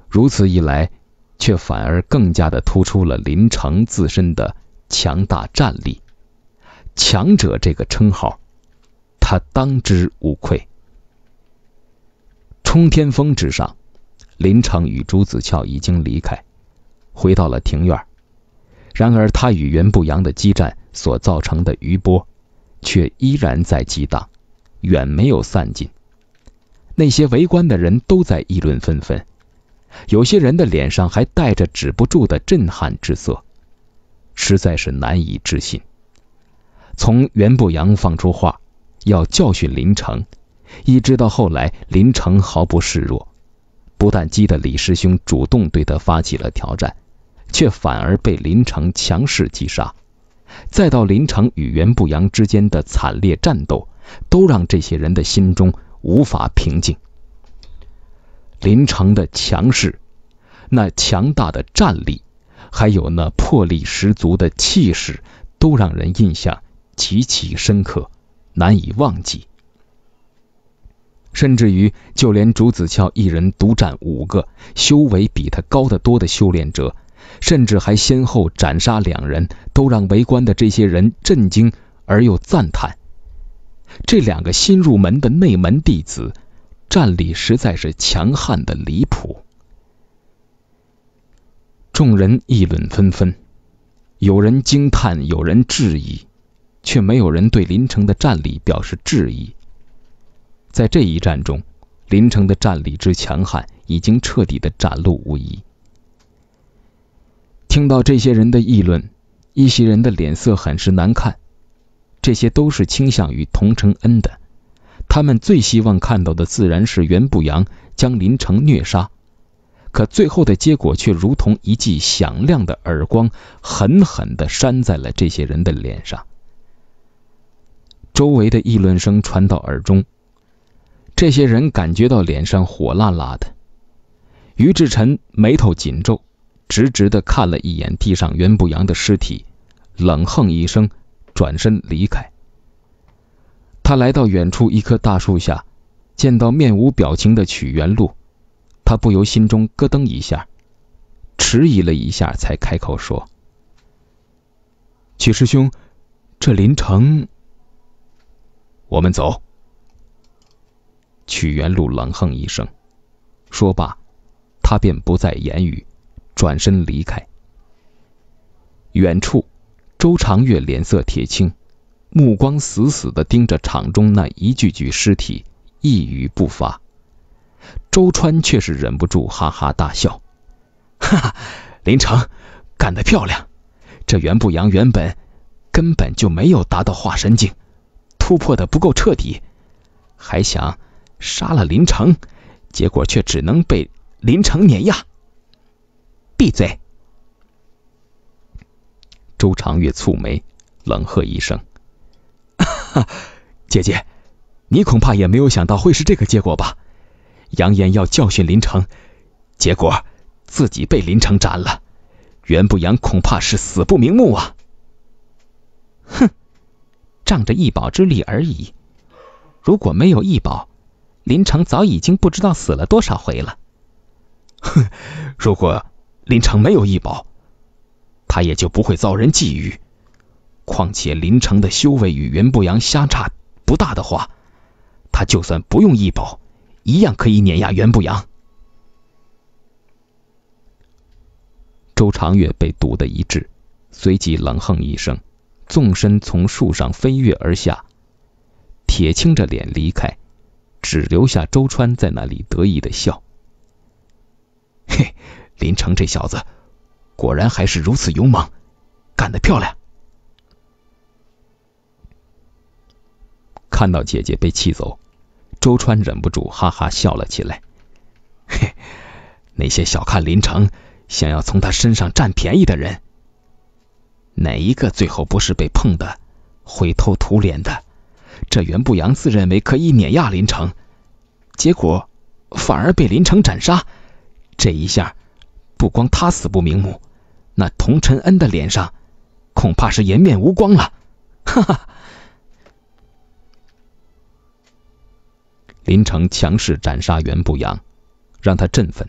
如此一来，却反而更加的突出了林城自身的强大战力，强者这个称号，他当之无愧。冲天峰之上，林城与朱子翘已经离开，回到了庭院。然而，他与袁不扬的激战所造成的余波，却依然在激荡，远没有散尽。那些围观的人都在议论纷纷。有些人的脸上还带着止不住的震撼之色，实在是难以置信。从袁不扬放出话要教训林城，一直到后来林城毫不示弱，不但激得李师兄主动对他发起了挑战，却反而被林城强势击杀，再到林城与袁不扬之间的惨烈战斗，都让这些人的心中无法平静。林城的强势，那强大的战力，还有那魄力十足的气势，都让人印象极其深刻，难以忘记。甚至于，就连朱子翘一人独占五个修为比他高得多的修炼者，甚至还先后斩杀两人，都让围观的这些人震惊而又赞叹。这两个新入门的内门弟子。战力实在是强悍的离谱，众人议论纷纷，有人惊叹，有人质疑，却没有人对林城的战力表示质疑。在这一战中，林城的战力之强悍已经彻底的展露无遗。听到这些人的议论，一些人的脸色很是难看，这些都是倾向于童承恩的。他们最希望看到的自然是袁不阳将林城虐杀，可最后的结果却如同一记响亮的耳光，狠狠地扇在了这些人的脸上。周围的议论声传到耳中，这些人感觉到脸上火辣辣的。于志臣眉头紧皱，直直地看了一眼地上袁不阳的尸体，冷哼一声，转身离开。他来到远处一棵大树下，见到面无表情的曲元路，他不由心中咯噔一下，迟疑了一下，才开口说：“曲师兄，这林城，我们走。”曲元路冷哼一声，说罢，他便不再言语，转身离开。远处，周长月脸色铁青。目光死死的盯着场中那一具具尸体，一语不发。周川却是忍不住哈哈大笑：“哈哈，林城，干得漂亮！这袁不阳原本根本就没有达到化神境，突破的不够彻底，还想杀了林城，结果却只能被林城碾压。”闭嘴！周长月蹙眉，冷喝一声。啊，姐姐，你恐怕也没有想到会是这个结果吧？扬言要教训林城，结果自己被林城斩了，袁不扬恐怕是死不瞑目啊！哼，仗着一宝之力而已，如果没有一宝，林城早已经不知道死了多少回了。哼，如果林城没有一宝，他也就不会遭人觊觎。况且林城的修为与袁不扬相差不大的话，他就算不用异宝，一样可以碾压袁不扬。周长月被堵得一滞，随即冷哼一声，纵身从树上飞跃而下，铁青着脸离开，只留下周川在那里得意的笑。嘿，林城这小子果然还是如此勇猛，干得漂亮！看到姐姐被气走，周川忍不住哈哈笑了起来。嘿，那些小看林城，想要从他身上占便宜的人，哪一个最后不是被碰的灰头土脸的？这袁不扬自认为可以碾压林城，结果反而被林城斩杀。这一下，不光他死不瞑目，那童晨恩的脸上恐怕是颜面无光了。哈哈。林城强势斩杀袁不扬，让他振奋。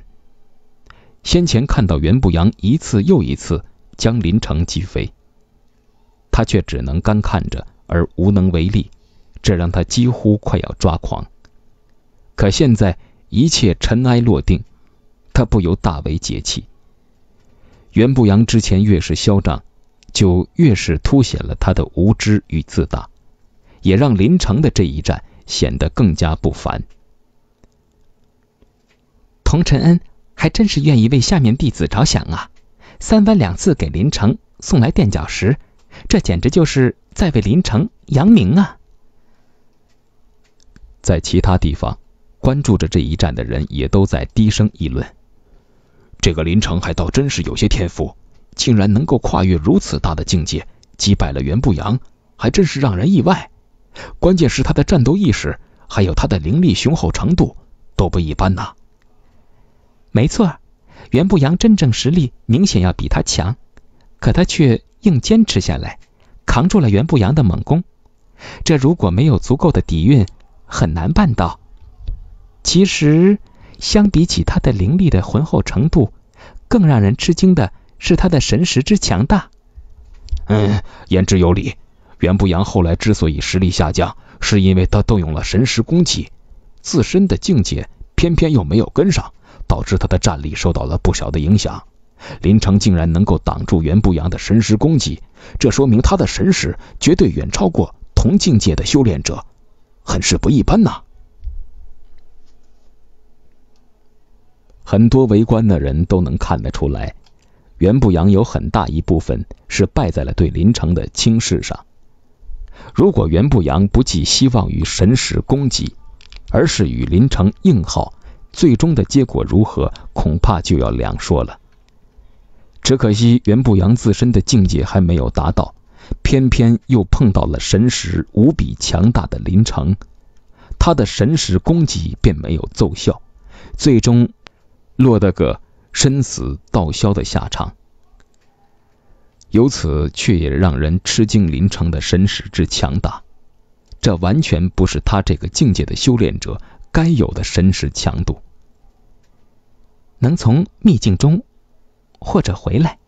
先前看到袁不扬一次又一次将林城击飞，他却只能干看着而无能为力，这让他几乎快要抓狂。可现在一切尘埃落定，他不由大为解气。袁不扬之前越是嚣张，就越是凸显了他的无知与自大，也让林城的这一战。显得更加不凡。童辰恩还真是愿意为下面弟子着想啊，三番两次给林城送来垫脚石，这简直就是在为林城扬名啊！在其他地方关注着这一战的人也都在低声议论：这个林城还倒真是有些天赋，竟然能够跨越如此大的境界，击败了袁不扬，还真是让人意外。关键是他的战斗意识，还有他的灵力雄厚程度都不一般呐。没错，袁不阳真正实力明显要比他强，可他却硬坚持下来，扛住了袁不阳的猛攻。这如果没有足够的底蕴，很难办到。其实，相比起他的灵力的浑厚程度，更让人吃惊的是他的神识之强大。嗯，言之有理。袁不扬后来之所以实力下降，是因为他动用了神识攻击，自身的境界偏偏又没有跟上，导致他的战力受到了不小的影响。林城竟然能够挡住袁不扬的神识攻击，这说明他的神识绝对远超过同境界的修炼者，很是不一般呐。很多围观的人都能看得出来，袁不扬有很大一部分是败在了对林城的轻视上。如果袁不扬不寄希望于神识攻击，而是与林城硬耗，最终的结果如何，恐怕就要两说了。只可惜袁不扬自身的境界还没有达到，偏偏又碰到了神识无比强大的林城，他的神识攻击便没有奏效，最终落得个身死道消的下场。由此却也让人吃惊，林城的神识之强大，这完全不是他这个境界的修炼者该有的神识强度。能从秘境中或者回来，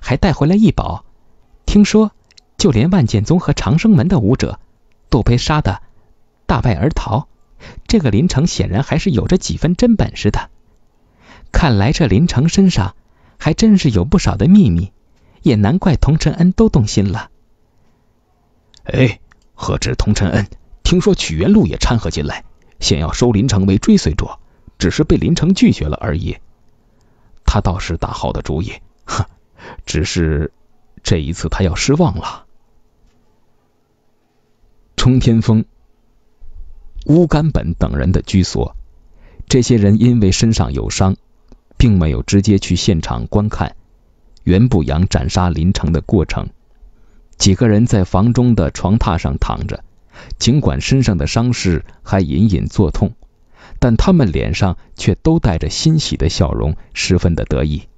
还带回来一宝，听说就连万剑宗和长生门的武者都被杀的大败而逃。这个林城显然还是有着几分真本事的。看来这林城身上还真是有不少的秘密。也难怪童承恩都动心了。哎，何止童承恩，听说曲园路也掺和进来，想要收林城为追随者，只是被林城拒绝了而已。他倒是打好的主意，哼，只是这一次他要失望了。冲天峰、乌干本等人的居所，这些人因为身上有伤，并没有直接去现场观看。袁不阳斩杀林城的过程，几个人在房中的床榻上躺着，尽管身上的伤势还隐隐作痛，但他们脸上却都带着欣喜的笑容，十分的得意。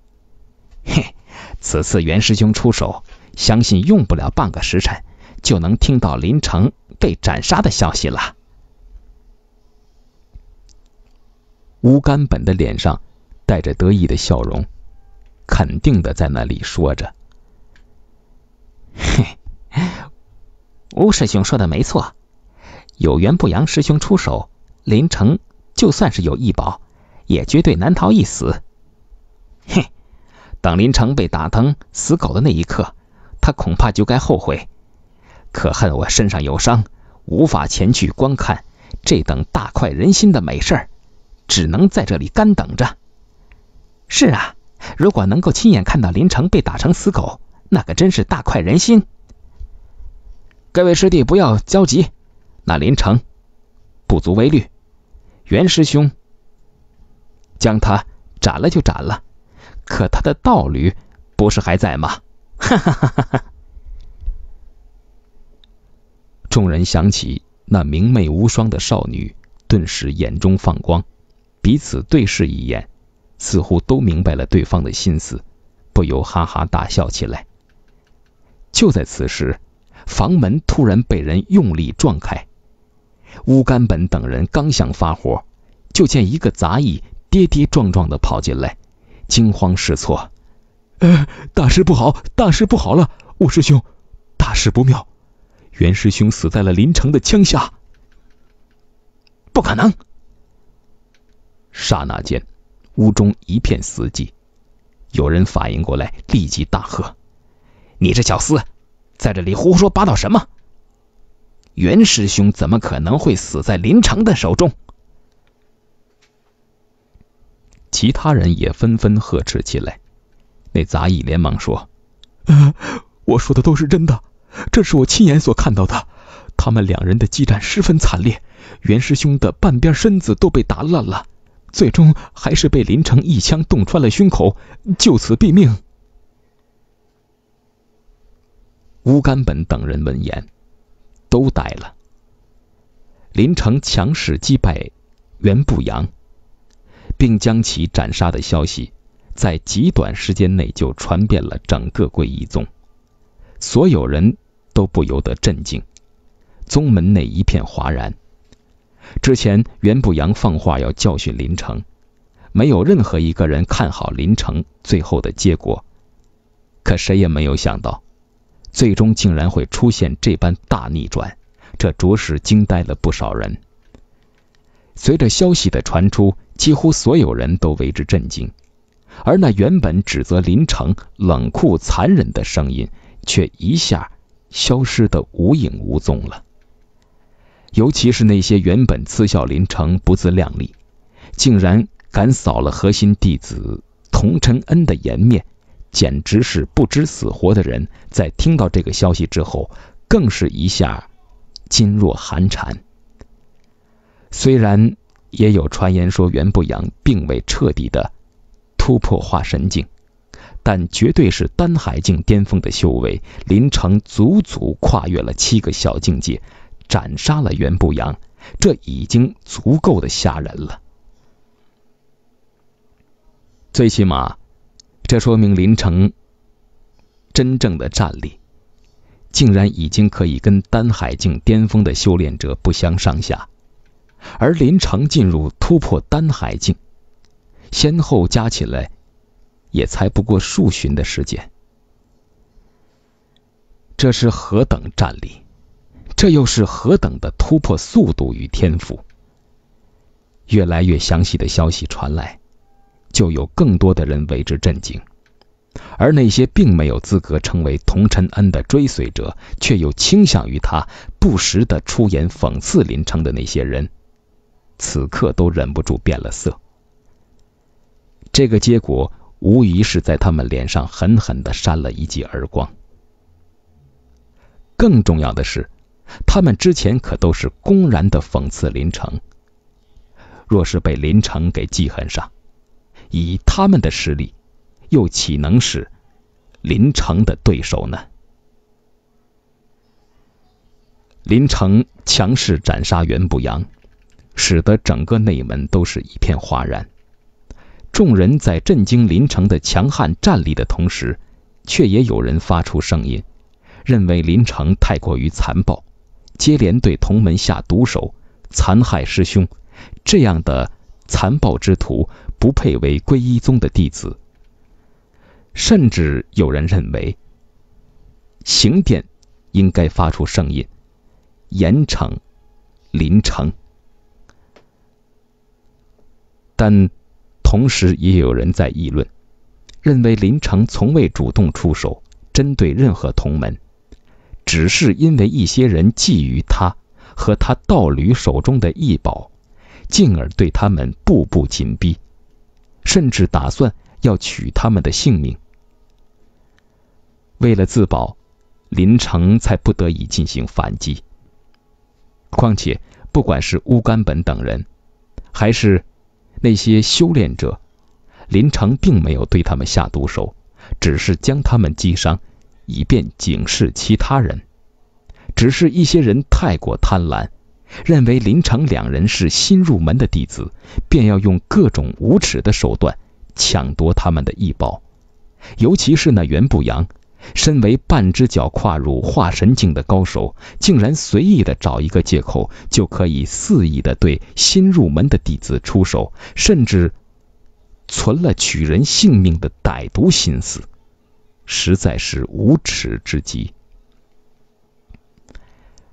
嘿，此次袁师兄出手，相信用不了半个时辰，就能听到林城被斩杀的消息了。乌干本的脸上带着得意的笑容。肯定的，在那里说着。嘿，吴师兄说的没错，有缘不阳师兄出手，林城就算是有异宝，也绝对难逃一死。嘿，等林城被打疼死狗的那一刻，他恐怕就该后悔。可恨我身上有伤，无法前去观看这等大快人心的美事，只能在这里干等着。是啊。如果能够亲眼看到林城被打成死狗，那可真是大快人心。各位师弟不要焦急，那林城不足为虑。袁师兄将他斩了就斩了，可他的道侣不是还在吗？哈哈哈！众人想起那明媚无双的少女，顿时眼中放光，彼此对视一眼。似乎都明白了对方的心思，不由哈哈大笑起来。就在此时，房门突然被人用力撞开，乌干本等人刚想发火，就见一个杂役跌跌撞撞的跑进来，惊慌失措：“大事不好！大事不好了！我师兄，大事不妙！袁师兄死在了林城的枪下！”不可能！刹那间。屋中一片死寂，有人反应过来，立即大喝：“你这小厮，在这里胡说八道什么？袁师兄怎么可能会死在林城的手中？”其他人也纷纷呵斥起来。那杂役连忙说：“我说的都是真的，这是我亲眼所看到的。他们两人的激战十分惨烈，袁师兄的半边身子都被打烂了。”最终还是被林城一枪洞穿了胸口，就此毙命。吴甘本等人闻言都呆了。林城强势击败袁步阳，并将其斩杀的消息，在极短时间内就传遍了整个贵一宗，所有人都不由得震惊，宗门内一片哗然。之前袁步阳放话要教训林城，没有任何一个人看好林城最后的结果。可谁也没有想到，最终竟然会出现这般大逆转，这着实惊呆了不少人。随着消息的传出，几乎所有人都为之震惊，而那原本指责林城冷酷残忍的声音，却一下消失的无影无踪了。尤其是那些原本嗤笑林城不自量力，竟然敢扫了核心弟子童承恩的颜面，简直是不知死活的人。在听到这个消息之后，更是一下噤若寒蝉。虽然也有传言说袁不阳并未彻底的突破化神境，但绝对是丹海境巅峰的修为。林城足足跨越了七个小境界。斩杀了袁不阳，这已经足够的吓人了。最起码，这说明林城真正的战力竟然已经可以跟丹海境巅峰的修炼者不相上下。而林城进入突破丹海境，先后加起来也才不过数旬的时间，这是何等战力！这又是何等的突破速度与天赋！越来越详细的消息传来，就有更多的人为之震惊。而那些并没有资格成为童辰恩的追随者，却又倾向于他，不时的出言讽刺林城的那些人，此刻都忍不住变了色。这个结果无疑是在他们脸上狠狠的扇了一记耳光。更重要的是。他们之前可都是公然的讽刺林城，若是被林城给记恨上，以他们的实力，又岂能是林城的对手呢？林城强势斩杀袁不扬，使得整个内门都是一片哗然。众人在震惊林城的强悍战力的同时，却也有人发出声音，认为林城太过于残暴。接连对同门下毒手，残害师兄，这样的残暴之徒不配为皈依宗的弟子。甚至有人认为，刑殿应该发出声音，严惩林城。但同时也有人在议论，认为林城从未主动出手针对任何同门。只是因为一些人觊觎他和他道侣手中的异宝，进而对他们步步紧逼，甚至打算要取他们的性命。为了自保，林城才不得已进行反击。况且，不管是乌干本等人，还是那些修炼者，林城并没有对他们下毒手，只是将他们击伤。以便警示其他人，只是一些人太过贪婪，认为林成两人是新入门的弟子，便要用各种无耻的手段抢夺他们的异宝。尤其是那袁不阳，身为半只脚跨入化神境的高手，竟然随意的找一个借口就可以肆意的对新入门的弟子出手，甚至存了取人性命的歹毒心思。实在是无耻之极。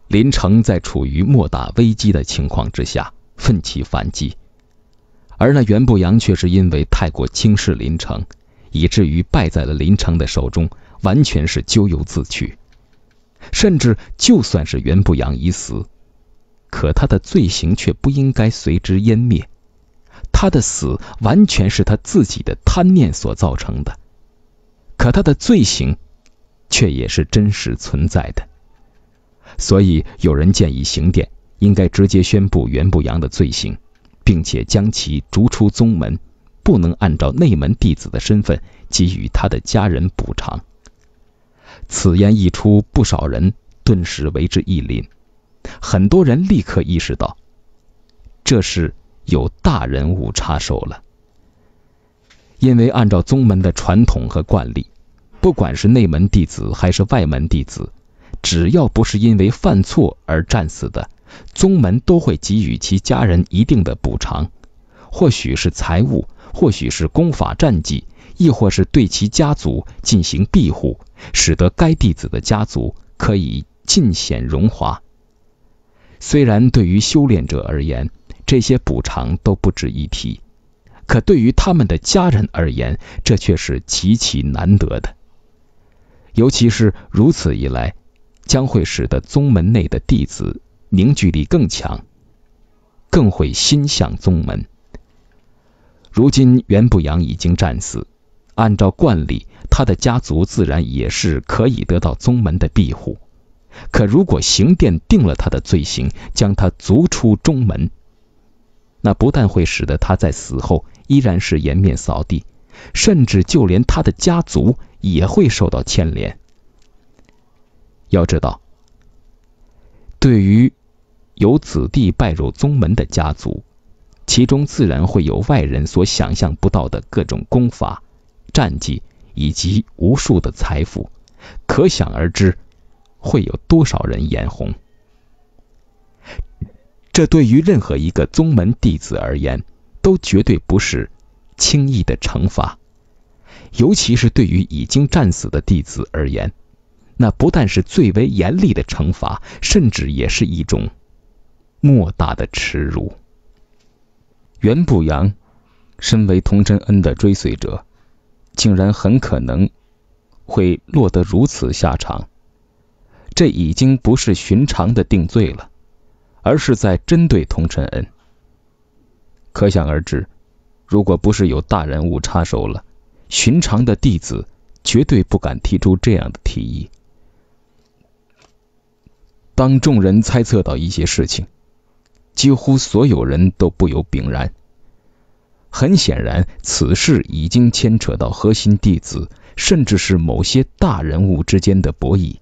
林城在处于莫大危机的情况之下奋起反击，而那袁不扬却是因为太过轻视林城，以至于败在了林城的手中，完全是咎由自取。甚至就算是袁不扬已死，可他的罪行却不应该随之湮灭。他的死完全是他自己的贪念所造成的。可他的罪行却也是真实存在的，所以有人建议刑殿应该直接宣布袁不阳的罪行，并且将其逐出宗门，不能按照内门弟子的身份给予他的家人补偿。此言一出，不少人顿时为之一凛，很多人立刻意识到，这是有大人物插手了。因为按照宗门的传统和惯例，不管是内门弟子还是外门弟子，只要不是因为犯错而战死的，宗门都会给予其家人一定的补偿，或许是财物，或许是功法战绩，亦或是对其家族进行庇护，使得该弟子的家族可以尽显荣华。虽然对于修炼者而言，这些补偿都不值一提。可对于他们的家人而言，这却是极其难得的。尤其是如此一来，将会使得宗门内的弟子凝聚力更强，更会心向宗门。如今袁不扬已经战死，按照惯例，他的家族自然也是可以得到宗门的庇护。可如果刑殿定了他的罪行，将他逐出宗门，那不但会使得他在死后。依然是颜面扫地，甚至就连他的家族也会受到牵连。要知道，对于有子弟拜入宗门的家族，其中自然会有外人所想象不到的各种功法、战绩以及无数的财富，可想而知会有多少人眼红。这对于任何一个宗门弟子而言。都绝对不是轻易的惩罚，尤其是对于已经战死的弟子而言，那不但是最为严厉的惩罚，甚至也是一种莫大的耻辱。袁步阳身为童真恩的追随者，竟然很可能会落得如此下场，这已经不是寻常的定罪了，而是在针对童真恩。可想而知，如果不是有大人物插手了，寻常的弟子绝对不敢提出这样的提议。当众人猜测到一些事情，几乎所有人都不由凛然。很显然，此事已经牵扯到核心弟子，甚至是某些大人物之间的博弈。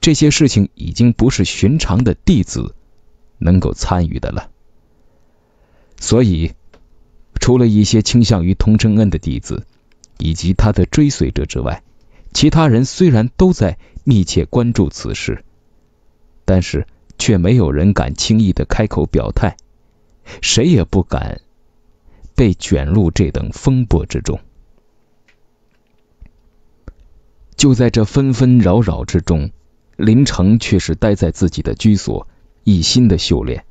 这些事情已经不是寻常的弟子能够参与的了。所以，除了一些倾向于童承恩的弟子以及他的追随者之外，其他人虽然都在密切关注此事，但是却没有人敢轻易的开口表态，谁也不敢被卷入这等风波之中。就在这纷纷扰扰之中，林城却是待在自己的居所，一心的修炼。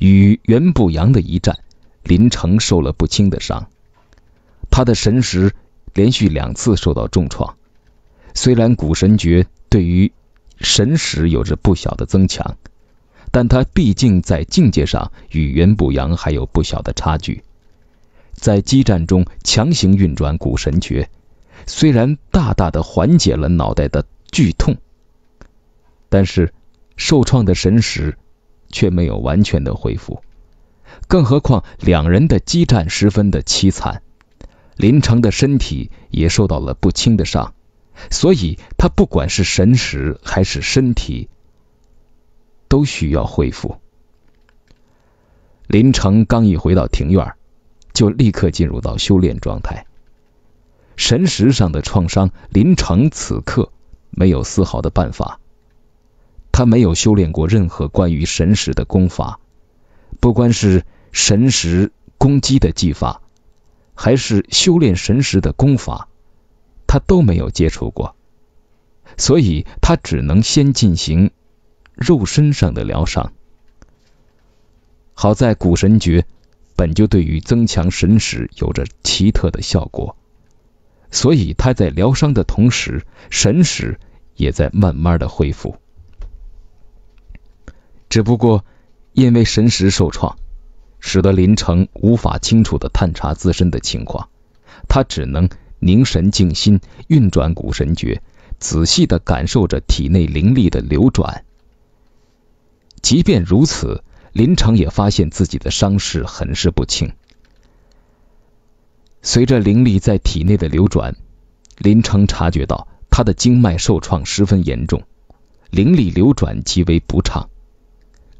与袁不扬的一战，林城受了不轻的伤，他的神识连续两次受到重创。虽然古神诀对于神识有着不小的增强，但他毕竟在境界上与袁不扬还有不小的差距。在激战中强行运转古神诀，虽然大大的缓解了脑袋的剧痛，但是受创的神识。却没有完全的恢复，更何况两人的激战十分的凄惨，林城的身体也受到了不轻的伤，所以他不管是神识还是身体都需要恢复。林城刚一回到庭院，就立刻进入到修炼状态，神识上的创伤，林城此刻没有丝毫的办法。他没有修炼过任何关于神识的功法，不管是神识攻击的技法，还是修炼神识的功法，他都没有接触过，所以他只能先进行肉身上的疗伤。好在古神诀本就对于增强神识有着奇特的效果，所以他在疗伤的同时，神识也在慢慢的恢复。只不过因为神识受创，使得林城无法清楚的探查自身的情况，他只能凝神静心，运转古神诀，仔细的感受着体内灵力的流转。即便如此，林城也发现自己的伤势很是不轻。随着灵力在体内的流转，林城察觉到他的经脉受创十分严重，灵力流转极为不畅。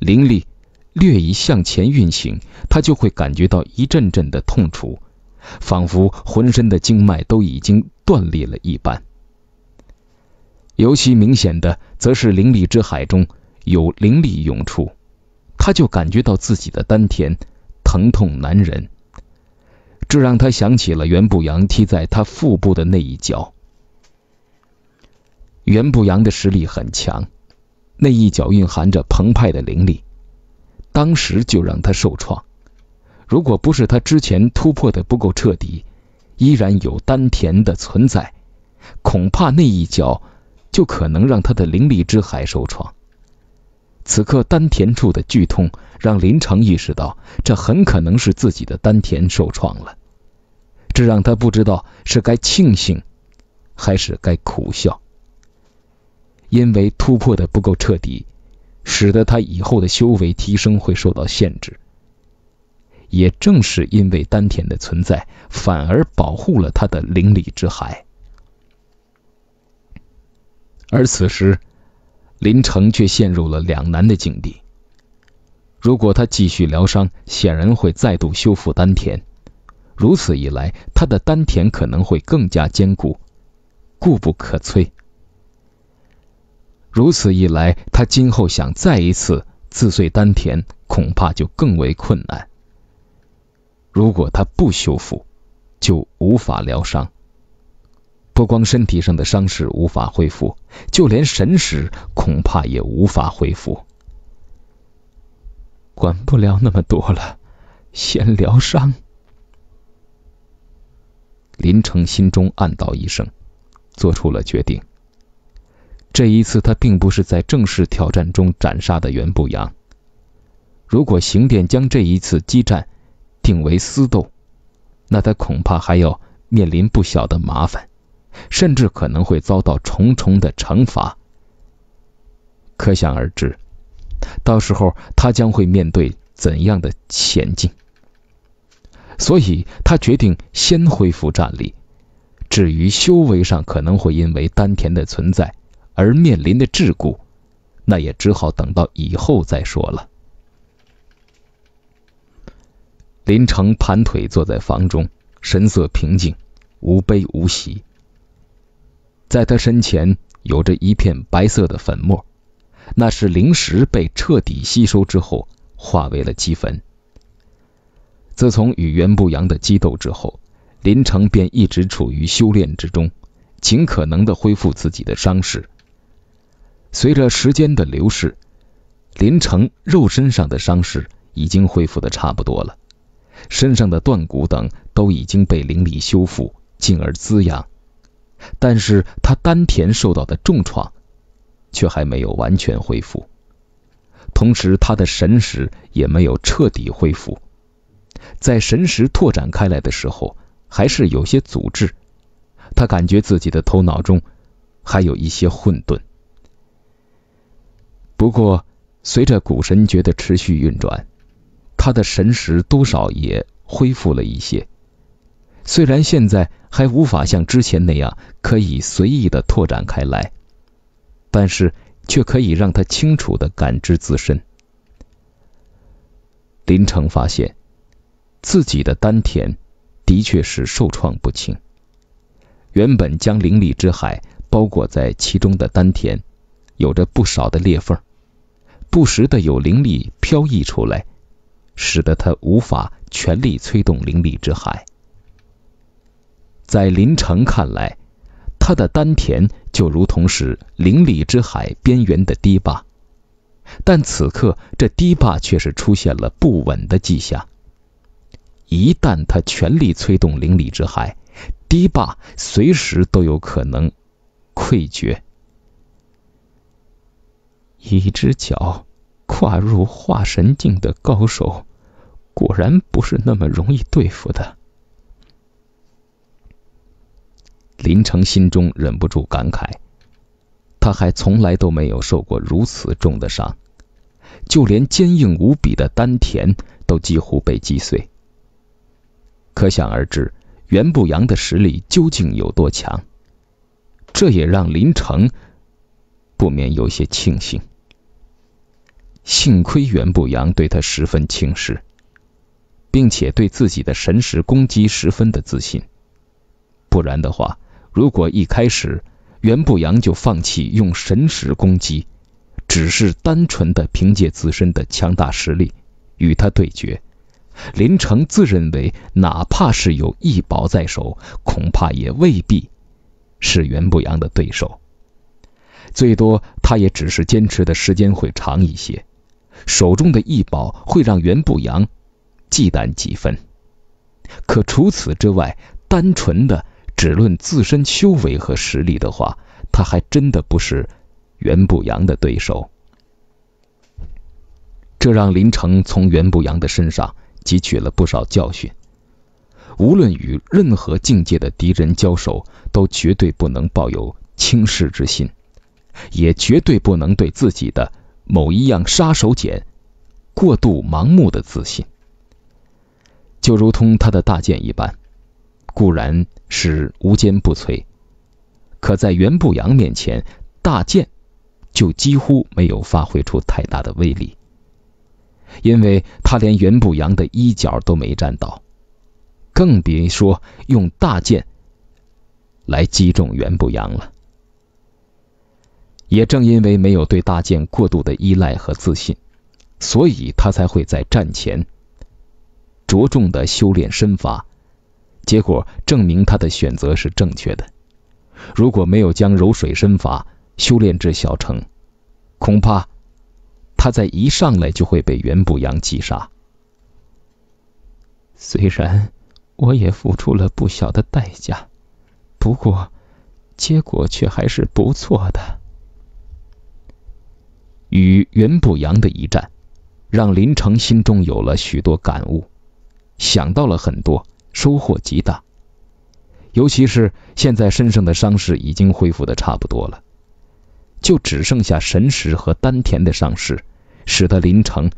灵力略一向前运行，他就会感觉到一阵阵的痛楚，仿佛浑身的经脉都已经断裂了一般。尤其明显的，则是灵力之海中有灵力涌出，他就感觉到自己的丹田疼痛难忍。这让他想起了袁步阳踢在他腹部的那一脚。袁步阳的实力很强。那一脚蕴含着澎湃的灵力，当时就让他受创。如果不是他之前突破的不够彻底，依然有丹田的存在，恐怕那一脚就可能让他的灵力之海受创。此刻丹田处的剧痛，让林城意识到，这很可能是自己的丹田受创了。这让他不知道是该庆幸还是该苦笑。因为突破的不够彻底，使得他以后的修为提升会受到限制。也正是因为丹田的存在，反而保护了他的灵力之海。而此时，林城却陷入了两难的境地。如果他继续疗伤，显然会再度修复丹田。如此一来，他的丹田可能会更加坚固，固不可摧。如此一来，他今后想再一次自碎丹田，恐怕就更为困难。如果他不修复，就无法疗伤。不光身体上的伤势无法恢复，就连神识恐怕也无法恢复。管不了那么多了，先疗伤。林城心中暗道一声，做出了决定。这一次，他并不是在正式挑战中斩杀的袁不扬。如果行殿将这一次激战定为私斗，那他恐怕还要面临不小的麻烦，甚至可能会遭到重重的惩罚。可想而知，到时候他将会面对怎样的险境？所以，他决定先恢复战力。至于修为上，可能会因为丹田的存在。而面临的桎梏，那也只好等到以后再说了。林城盘腿坐在房中，神色平静，无悲无喜。在他身前有着一片白色的粉末，那是灵石被彻底吸收之后化为了积分。自从与袁不扬的激斗之后，林城便一直处于修炼之中，尽可能的恢复自己的伤势。随着时间的流逝，林城肉身上的伤势已经恢复的差不多了，身上的断骨等都已经被灵力修复，进而滋养。但是他丹田受到的重创却还没有完全恢复，同时他的神识也没有彻底恢复，在神识拓展开来的时候，还是有些阻滞。他感觉自己的头脑中还有一些混沌。不过，随着古神诀的持续运转，他的神识多少也恢复了一些。虽然现在还无法像之前那样可以随意的拓展开来，但是却可以让他清楚的感知自身。林成发现，自己的丹田的确是受创不轻。原本将灵力之海包裹在其中的丹田，有着不少的裂缝。不时的有灵力飘逸出来，使得他无法全力催动灵力之海。在林城看来，他的丹田就如同是灵力之海边缘的堤坝，但此刻这堤坝却是出现了不稳的迹象。一旦他全力催动灵力之海，堤坝随时都有可能溃决。一只脚跨入化神境的高手，果然不是那么容易对付的。林城心中忍不住感慨，他还从来都没有受过如此重的伤，就连坚硬无比的丹田都几乎被击碎。可想而知，袁不扬的实力究竟有多强。这也让林城不免有些庆幸。幸亏袁不扬对他十分轻视，并且对自己的神识攻击十分的自信，不然的话，如果一开始袁不扬就放弃用神识攻击，只是单纯的凭借自身的强大实力与他对决，林成自认为哪怕是有一宝在手，恐怕也未必是袁不扬的对手，最多他也只是坚持的时间会长一些。手中的异宝会让袁不扬忌惮几分，可除此之外，单纯的只论自身修为和实力的话，他还真的不是袁不扬的对手。这让林成从袁不扬的身上汲取了不少教训。无论与任何境界的敌人交手，都绝对不能抱有轻视之心，也绝对不能对自己的。某一样杀手锏，过度盲目的自信，就如同他的大剑一般，固然是无坚不摧，可在袁步阳面前，大剑就几乎没有发挥出太大的威力，因为他连袁步阳的衣角都没沾到，更别说用大剑来击中袁步阳了。也正因为没有对大剑过度的依赖和自信，所以他才会在战前着重的修炼身法。结果证明他的选择是正确的。如果没有将柔水身法修炼至小成，恐怕他在一上来就会被袁不阳击杀。虽然我也付出了不小的代价，不过结果却还是不错的。与袁不扬的一战，让林城心中有了许多感悟，想到了很多，收获极大。尤其是现在身上的伤势已经恢复的差不多了，就只剩下神识和丹田的伤势，使得林城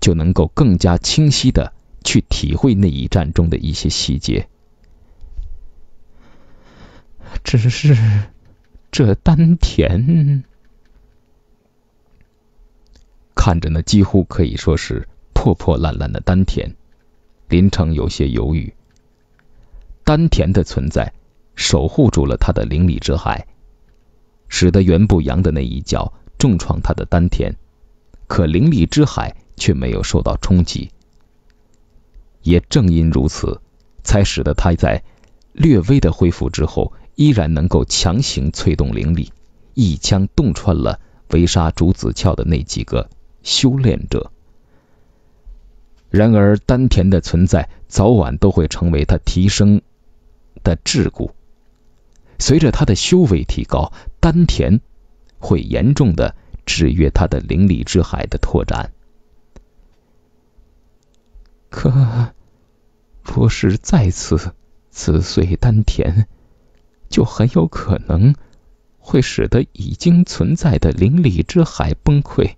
就能够更加清晰的去体会那一战中的一些细节。只是这丹田。看着那几乎可以说是破破烂烂的丹田，林城有些犹豫。丹田的存在守护住了他的灵力之海，使得袁不扬的那一脚重创他的丹田，可灵力之海却没有受到冲击。也正因如此，才使得他在略微的恢复之后，依然能够强行催动灵力，一枪洞穿了围杀朱子俏的那几个。修炼者，然而丹田的存在早晚都会成为他提升的桎梏。随着他的修为提高，丹田会严重的制约他的灵力之海的拓展。可若是再次撕碎丹田，就很有可能会使得已经存在的灵力之海崩溃。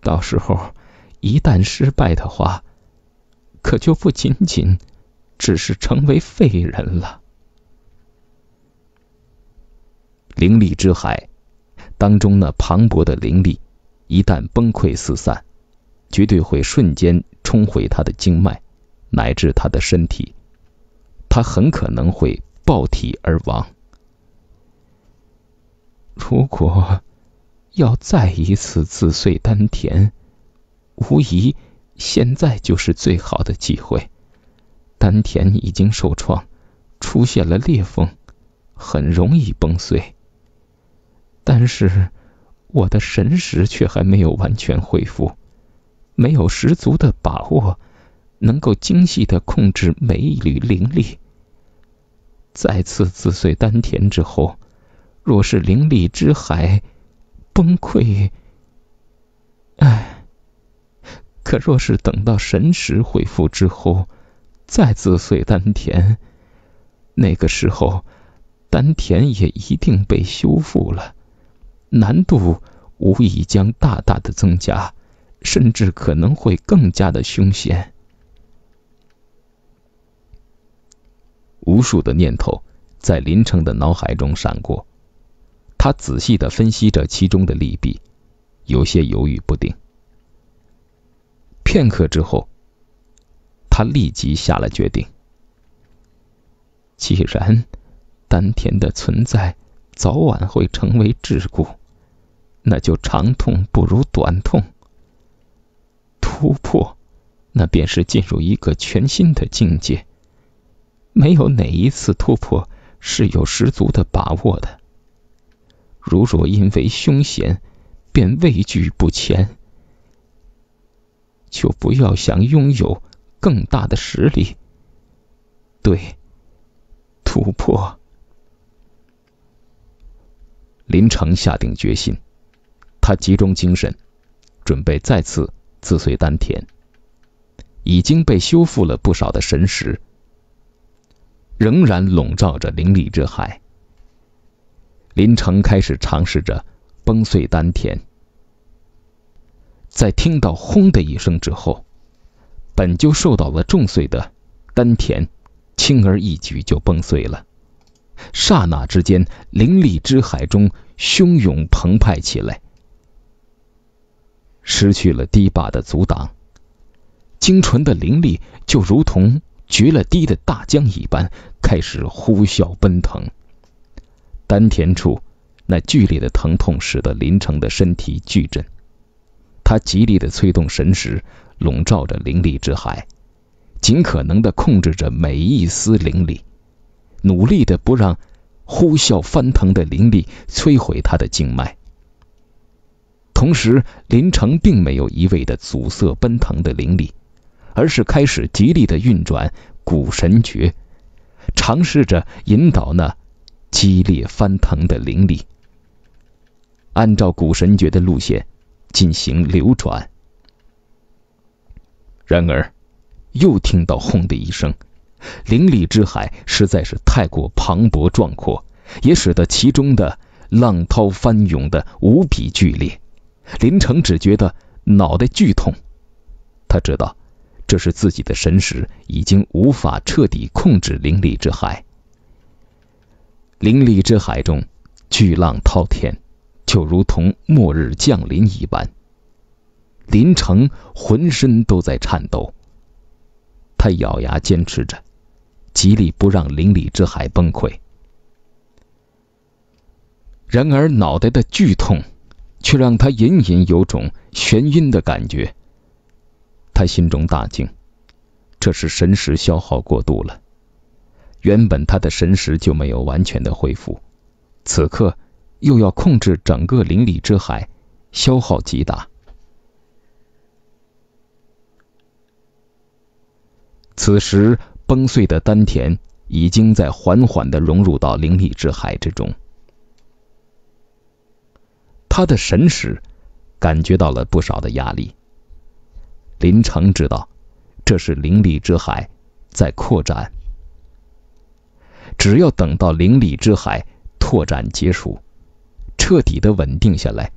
到时候，一旦失败的话，可就不仅仅只是成为废人了。灵力之海当中那磅礴的灵力，一旦崩溃四散，绝对会瞬间冲毁他的经脉，乃至他的身体，他很可能会爆体而亡。如果……要再一次自碎丹田，无疑现在就是最好的机会。丹田已经受创，出现了裂缝，很容易崩碎。但是我的神识却还没有完全恢复，没有十足的把握，能够精细的控制每一缕灵力。再次自碎丹田之后，若是灵力之海。崩溃，唉，可若是等到神识恢复之后，再自碎丹田，那个时候丹田也一定被修复了，难度无疑将大大的增加，甚至可能会更加的凶险。无数的念头在林城的脑海中闪过。他仔细的分析着其中的利弊，有些犹豫不定。片刻之后，他立即下了决定。既然丹田的存在早晚会成为桎梏，那就长痛不如短痛，突破，那便是进入一个全新的境界。没有哪一次突破是有十足的把握的。如若因为凶险便畏惧不前，就不要想拥有更大的实力。对，突破。林城下定决心，他集中精神，准备再次自碎丹田。已经被修复了不少的神识，仍然笼罩着灵力之海。林城开始尝试着崩碎丹田，在听到“轰”的一声之后，本就受到了重碎的丹田轻而易举就崩碎了。刹那之间，灵力之海中汹涌澎湃起来，失去了堤坝的阻挡，精纯的灵力就如同决了堤的大江一般，开始呼啸奔腾。丹田处那剧烈的疼痛使得林城的身体剧震，他极力的催动神识，笼罩着灵力之海，尽可能的控制着每一丝灵力，努力的不让呼啸翻腾的灵力摧毁他的经脉。同时，林城并没有一味的阻塞奔腾的灵力，而是开始极力的运转古神诀，尝试着引导那。激烈翻腾的灵力，按照古神诀的路线进行流转。然而，又听到“轰”的一声，灵力之海实在是太过磅礴壮阔，也使得其中的浪涛翻涌的无比剧烈。林城只觉得脑袋剧痛，他知道这是自己的神识已经无法彻底控制灵力之海。灵力之海中，巨浪滔天，就如同末日降临一般。林城浑身都在颤抖，他咬牙坚持着，极力不让灵力之海崩溃。然而，脑袋的剧痛却让他隐隐有种眩晕的感觉。他心中大惊，这是神识消耗过度了。原本他的神识就没有完全的恢复，此刻又要控制整个灵力之海，消耗极大。此时崩碎的丹田已经在缓缓的融入到灵力之海之中，他的神识感觉到了不少的压力。林城知道，这是灵力之海在扩展。只要等到灵力之海拓展结束，彻底的稳定下来，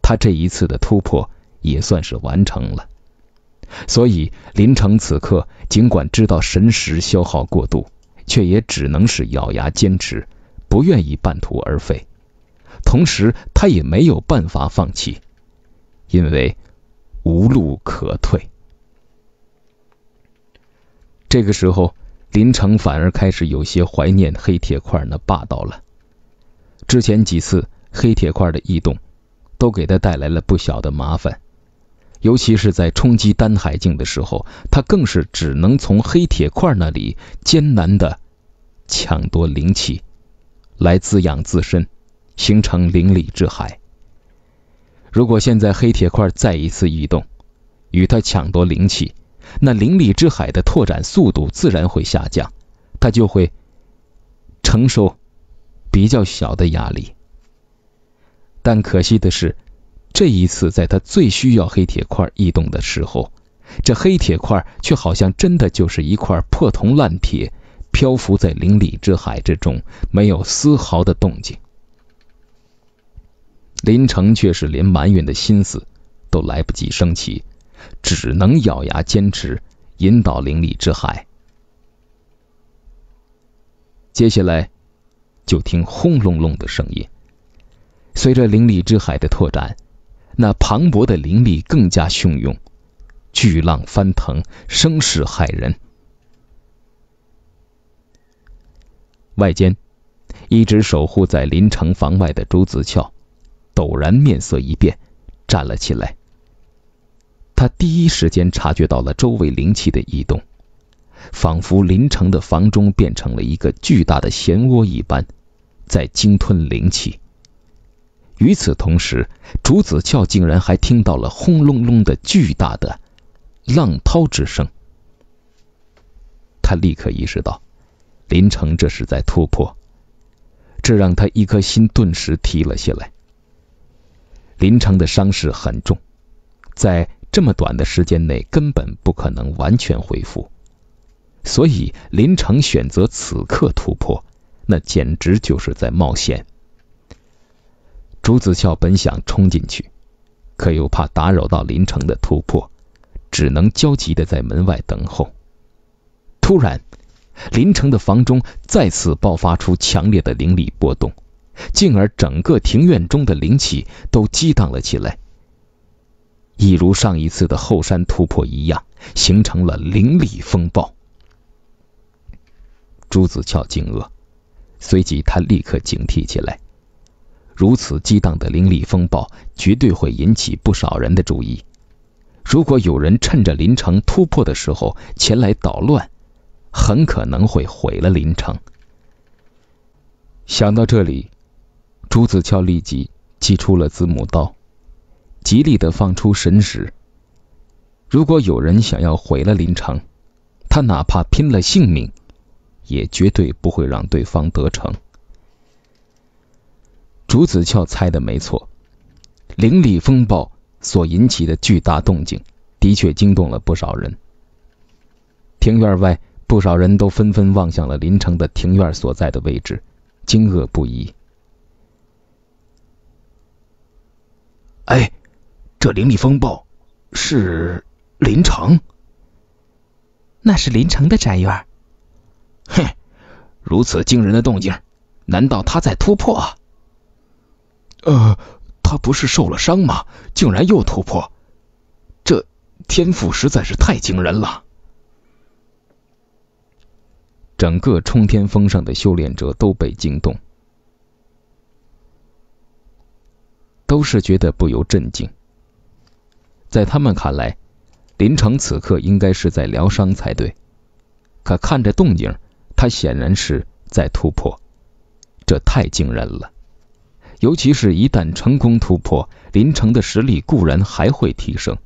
他这一次的突破也算是完成了。所以林城此刻尽管知道神识消耗过度，却也只能是咬牙坚持，不愿意半途而废。同时，他也没有办法放弃，因为无路可退。这个时候。林城反而开始有些怀念黑铁块那霸道了。之前几次黑铁块的异动，都给他带来了不小的麻烦。尤其是在冲击丹海境的时候，他更是只能从黑铁块那里艰难的抢夺灵气，来滋养自身，形成灵力之海。如果现在黑铁块再一次异动，与他抢夺灵气。那灵力之海的拓展速度自然会下降，他就会承受比较小的压力。但可惜的是，这一次在他最需要黑铁块异动的时候，这黑铁块却好像真的就是一块破铜烂铁，漂浮在灵力之海之中，没有丝毫的动静。林城却是连埋怨的心思都来不及升起。只能咬牙坚持，引导灵力之海。接下来就听轰隆隆的声音，随着灵力之海的拓展，那磅礴的灵力更加汹涌，巨浪翻腾，声势骇人。外间一直守护在林城房外的朱子翘，陡然面色一变，站了起来。他第一时间察觉到了周围灵气的异动，仿佛林城的房中变成了一个巨大的漩涡一般，在鲸吞灵气。与此同时，朱子翘竟然还听到了轰隆隆的巨大的浪涛之声。他立刻意识到，林城这是在突破，这让他一颗心顿时提了起来。林城的伤势很重，在。这么短的时间内根本不可能完全恢复，所以林城选择此刻突破，那简直就是在冒险。朱子孝本想冲进去，可又怕打扰到林城的突破，只能焦急的在门外等候。突然，林城的房中再次爆发出强烈的灵力波动，进而整个庭院中的灵气都激荡了起来。一如上一次的后山突破一样，形成了灵力风暴。朱子翘惊愕，随即他立刻警惕起来。如此激荡的灵力风暴，绝对会引起不少人的注意。如果有人趁着林城突破的时候前来捣乱，很可能会毁了林城。想到这里，朱子翘立即祭出了子母刀。极力的放出神识，如果有人想要毁了林城，他哪怕拼了性命，也绝对不会让对方得逞。竹子俏猜的没错，灵力风暴所引起的巨大动静，的确惊动了不少人。庭院外，不少人都纷纷望向了林城的庭院所在的位置，惊愕不已。哎。这灵力风暴是林城，那是林城的宅院。哼，如此惊人的动静，难道他在突破？呃，他不是受了伤吗？竟然又突破，这天赋实在是太惊人了！整个冲天峰上的修炼者都被惊动，都是觉得不由震惊。在他们看来，林城此刻应该是在疗伤才对。可看着动静，他显然是在突破，这太惊人了。尤其是一旦成功突破，林城的实力固然还会提升，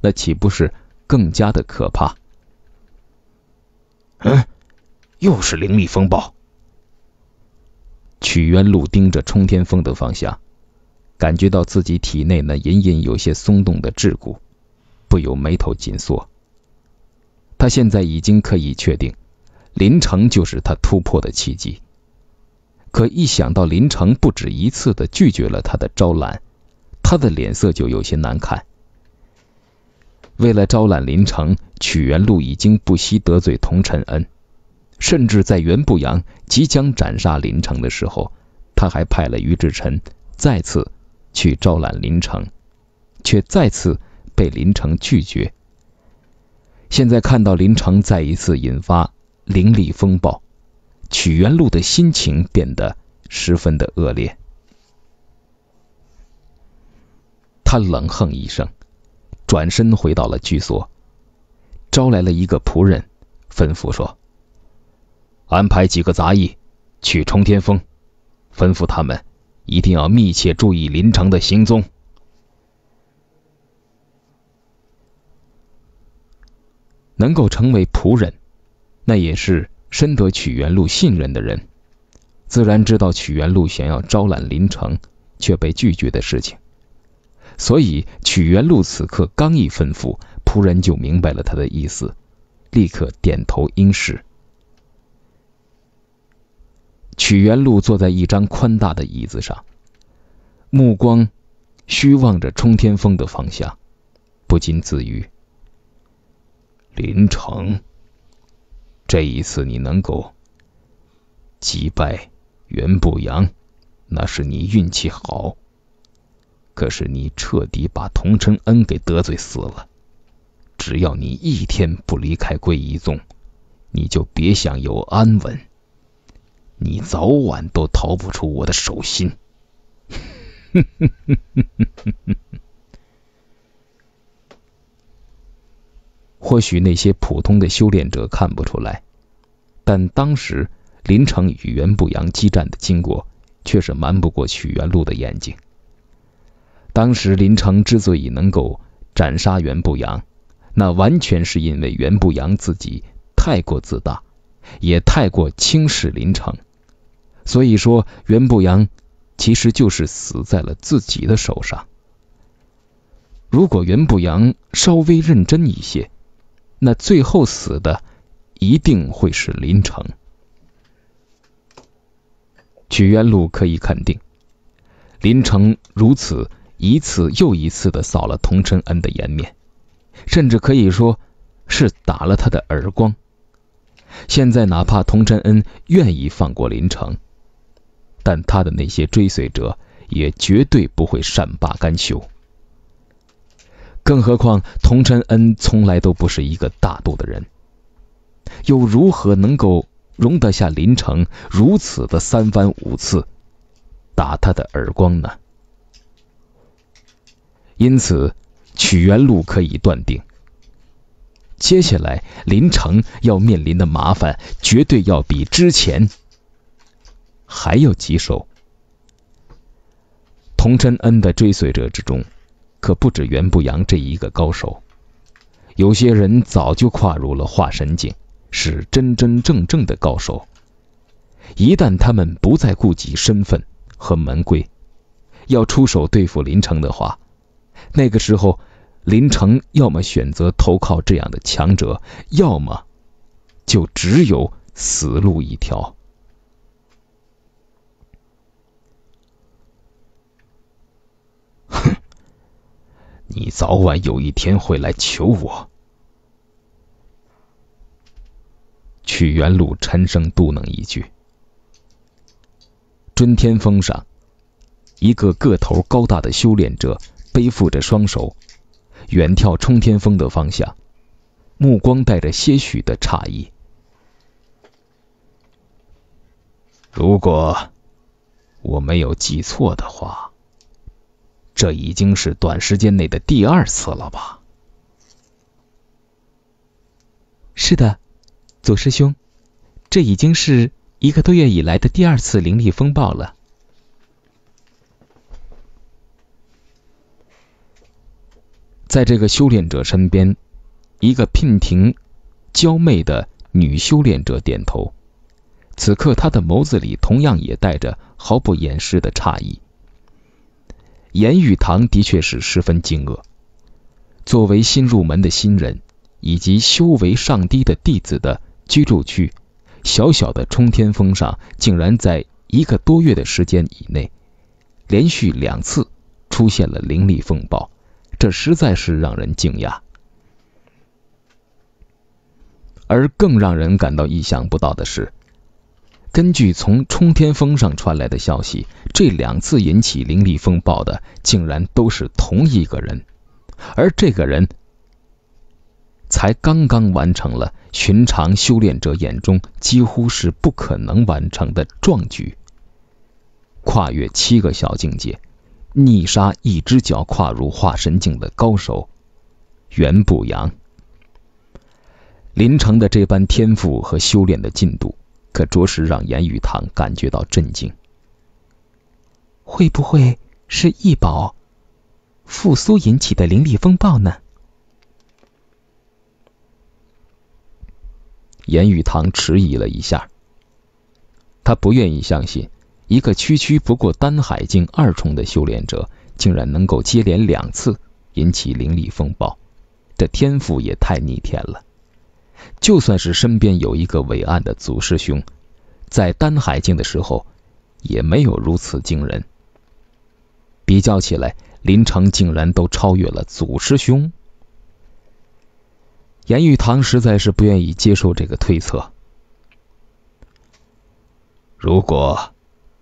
那岂不是更加的可怕？嗯，又是灵力风暴。曲渊路盯着冲天峰的方向。感觉到自己体内那隐隐有些松动的桎梏，不由眉头紧锁。他现在已经可以确定，林城就是他突破的契机。可一想到林城不止一次的拒绝了他的招揽，他的脸色就有些难看。为了招揽林城，曲元禄已经不惜得罪童晨恩，甚至在袁不阳即将斩杀林城的时候，他还派了于志臣再次。去招揽林城，却再次被林城拒绝。现在看到林城再一次引发灵力风暴，曲元禄的心情变得十分的恶劣。他冷哼一声，转身回到了居所，招来了一个仆人，吩咐说：“安排几个杂役去冲天峰，吩咐他们。”一定要密切注意林城的行踪。能够成为仆人，那也是深得曲元禄信任的人，自然知道曲元禄想要招揽林城却被拒绝的事情。所以曲元禄此刻刚一吩咐，仆人就明白了他的意思，立刻点头应是。曲元路坐在一张宽大的椅子上，目光虚望着冲天峰的方向，不禁自语：“林城，这一次你能够击败袁不阳，那是你运气好。可是你彻底把童承恩给得罪死了。只要你一天不离开归一宗，你就别想有安稳。”你早晚都逃不出我的手心。或许那些普通的修炼者看不出来，但当时林城与袁不扬激战的经过，却是瞒不过许元禄的眼睛。当时林城之所以能够斩杀袁不扬，那完全是因为袁不扬自己太过自大，也太过轻视林城。所以说，袁不阳其实就是死在了自己的手上。如果袁不阳稍微认真一些，那最后死的一定会是林城。曲渊路可以肯定，林城如此一次又一次的扫了童辰恩的颜面，甚至可以说是打了他的耳光。现在，哪怕童辰恩愿意放过林城。但他的那些追随者也绝对不会善罢甘休，更何况童晨恩从来都不是一个大度的人，又如何能够容得下林城如此的三番五次打他的耳光呢？因此，曲园路可以断定，接下来林城要面临的麻烦绝对要比之前。还有几首。童真恩的追随者之中，可不止袁不扬这一个高手。有些人早就跨入了化神境，是真真正正的高手。一旦他们不再顾及身份和门规，要出手对付林城的话，那个时候，林城要么选择投靠这样的强者，要么就只有死路一条。你早晚有一天会来求我。”曲元禄沉声嘟囔一句。尊天峰上，一个个头高大的修炼者背负着双手，远眺冲天峰的方向，目光带着些许的诧异。如果我没有记错的话。这已经是短时间内的第二次了吧？是的，左师兄，这已经是一个多月以来的第二次灵力风暴了。在这个修炼者身边，一个娉婷娇媚的女修炼者点头。此刻，她的眸子里同样也带着毫不掩饰的诧异。严玉堂的确是十分惊愕。作为新入门的新人以及修为上低的弟子的居住区，小小的冲天峰上竟然在一个多月的时间以内，连续两次出现了灵力风暴，这实在是让人惊讶。而更让人感到意想不到的是。根据从冲天峰上传来的消息，这两次引起灵力风暴的竟然都是同一个人，而这个人才刚刚完成了寻常修炼者眼中几乎是不可能完成的壮举——跨越七个小境界，逆杀一只脚跨入化神境的高手袁不阳。林城的这般天赋和修炼的进度。可着实让严雨堂感觉到震惊。会不会是异宝复苏引起的灵力风暴呢？严雨堂迟疑了一下，他不愿意相信一个区区不过丹海境二重的修炼者，竟然能够接连两次引起灵力风暴，这天赋也太逆天了。就算是身边有一个伟岸的祖师兄，在丹海境的时候，也没有如此惊人。比较起来，林成竟然都超越了祖师兄。严玉堂实在是不愿意接受这个推测。如果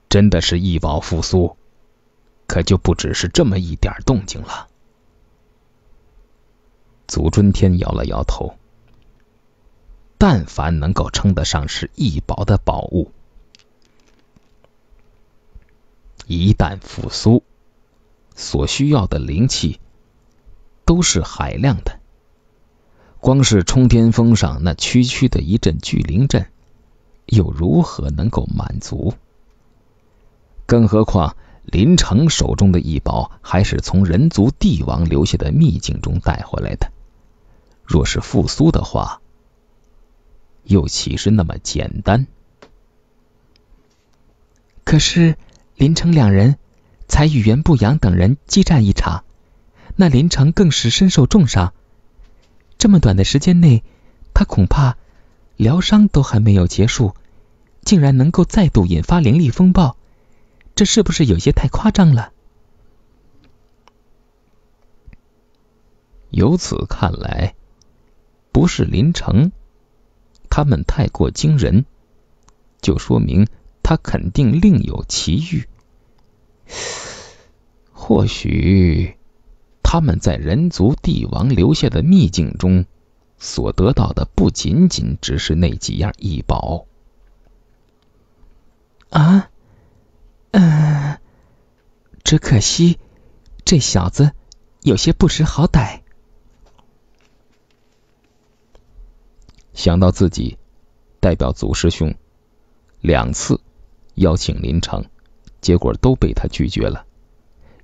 真的是异宝复苏，可就不只是这么一点动静了。祖春天摇了摇头。但凡能够称得上是异宝的宝物，一旦复苏，所需要的灵气都是海量的。光是冲天峰上那区区的一阵聚灵阵，又如何能够满足？更何况林城手中的异宝还是从人族帝王留下的秘境中带回来的，若是复苏的话，又岂是那么简单？可是林城两人才与袁不扬等人激战一场，那林城更是身受重伤。这么短的时间内，他恐怕疗伤都还没有结束，竟然能够再度引发灵力风暴，这是不是有些太夸张了？由此看来，不是林城。他们太过惊人，就说明他肯定另有奇遇。或许他们在人族帝王留下的秘境中所得到的，不仅仅只是那几样异宝。啊，嗯，只可惜这小子有些不识好歹。想到自己代表祖师兄两次邀请林城，结果都被他拒绝了，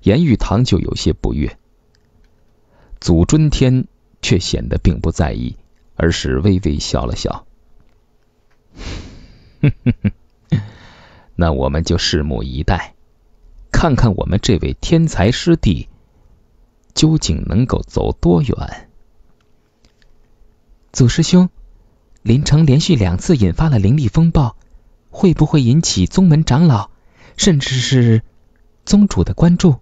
严玉堂就有些不悦。祖尊天却显得并不在意，而是微微笑了笑：“ 那我们就拭目以待，看看我们这位天才师弟究竟能够走多远。”祖师兄。林城连续两次引发了灵力风暴，会不会引起宗门长老甚至是宗主的关注？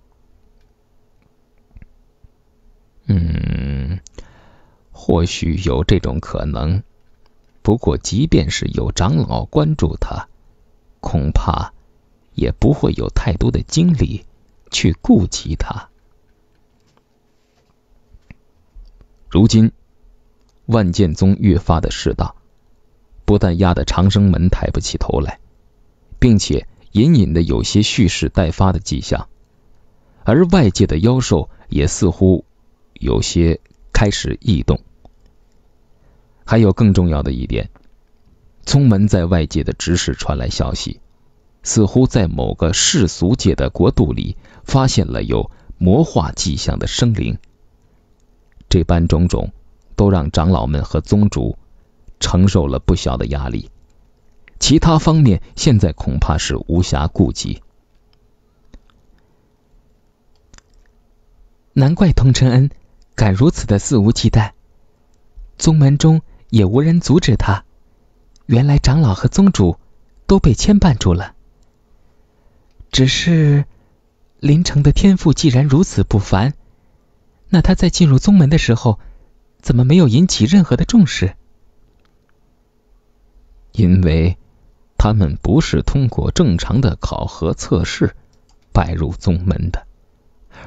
嗯，或许有这种可能。不过，即便是有长老关注他，恐怕也不会有太多的精力去顾及他。如今。万剑宗越发的势大，不但压得长生门抬不起头来，并且隐隐的有些蓄势待发的迹象。而外界的妖兽也似乎有些开始异动。还有更重要的一点，宗门在外界的指示传来消息，似乎在某个世俗界的国度里发现了有魔化迹象的生灵。这般种种。都让长老们和宗主承受了不小的压力，其他方面现在恐怕是无暇顾及。难怪童承恩敢如此的肆无忌惮，宗门中也无人阻止他。原来长老和宗主都被牵绊住了。只是林城的天赋既然如此不凡，那他在进入宗门的时候。怎么没有引起任何的重视？因为他们不是通过正常的考核测试拜入宗门的，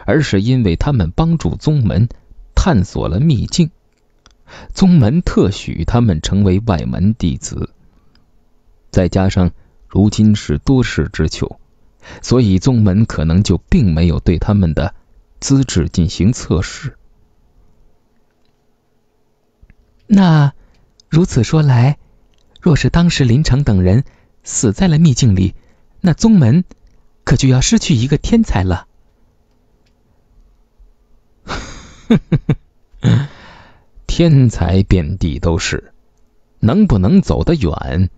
而是因为他们帮助宗门探索了秘境，宗门特许他们成为外门弟子。再加上如今是多事之秋，所以宗门可能就并没有对他们的资质进行测试。那如此说来，若是当时林城等人死在了秘境里，那宗门可就要失去一个天才了。天才遍地都是，能不能走得远，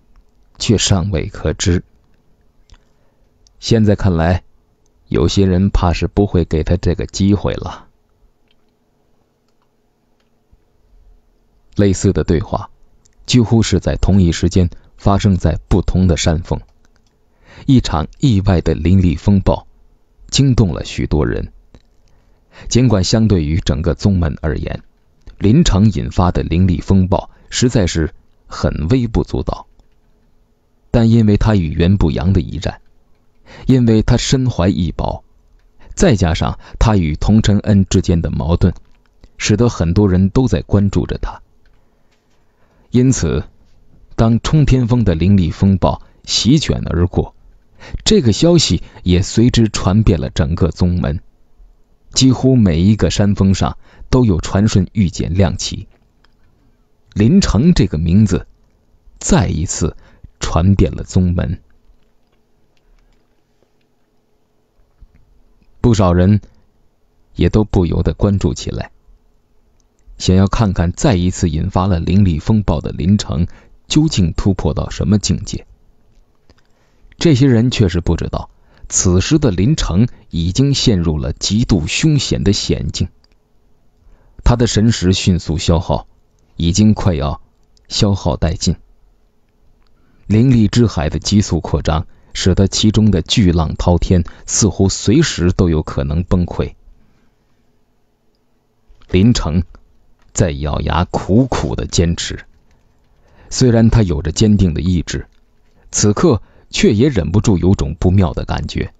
却尚未可知。现在看来，有些人怕是不会给他这个机会了。类似的对话几乎是在同一时间发生在不同的山峰。一场意外的灵力风暴惊动了许多人。尽管相对于整个宗门而言，林场引发的灵力风暴实在是很微不足道，但因为他与袁不扬的一战，因为他身怀异宝，再加上他与童承恩之间的矛盾，使得很多人都在关注着他。因此，当冲天峰的灵力风暴席卷而过，这个消息也随之传遍了整个宗门，几乎每一个山峰上都有传讯御简亮起。林城这个名字再一次传遍了宗门，不少人也都不由得关注起来。想要看看再一次引发了灵力风暴的林城究竟突破到什么境界？这些人却是不知道，此时的林城已经陷入了极度凶险的险境，他的神识迅速消耗，已经快要消耗殆尽。灵力之海的急速扩张，使得其中的巨浪滔天，似乎随时都有可能崩溃。林城。在咬牙苦苦的坚持，虽然他有着坚定的意志，此刻却也忍不住有种不妙的感觉，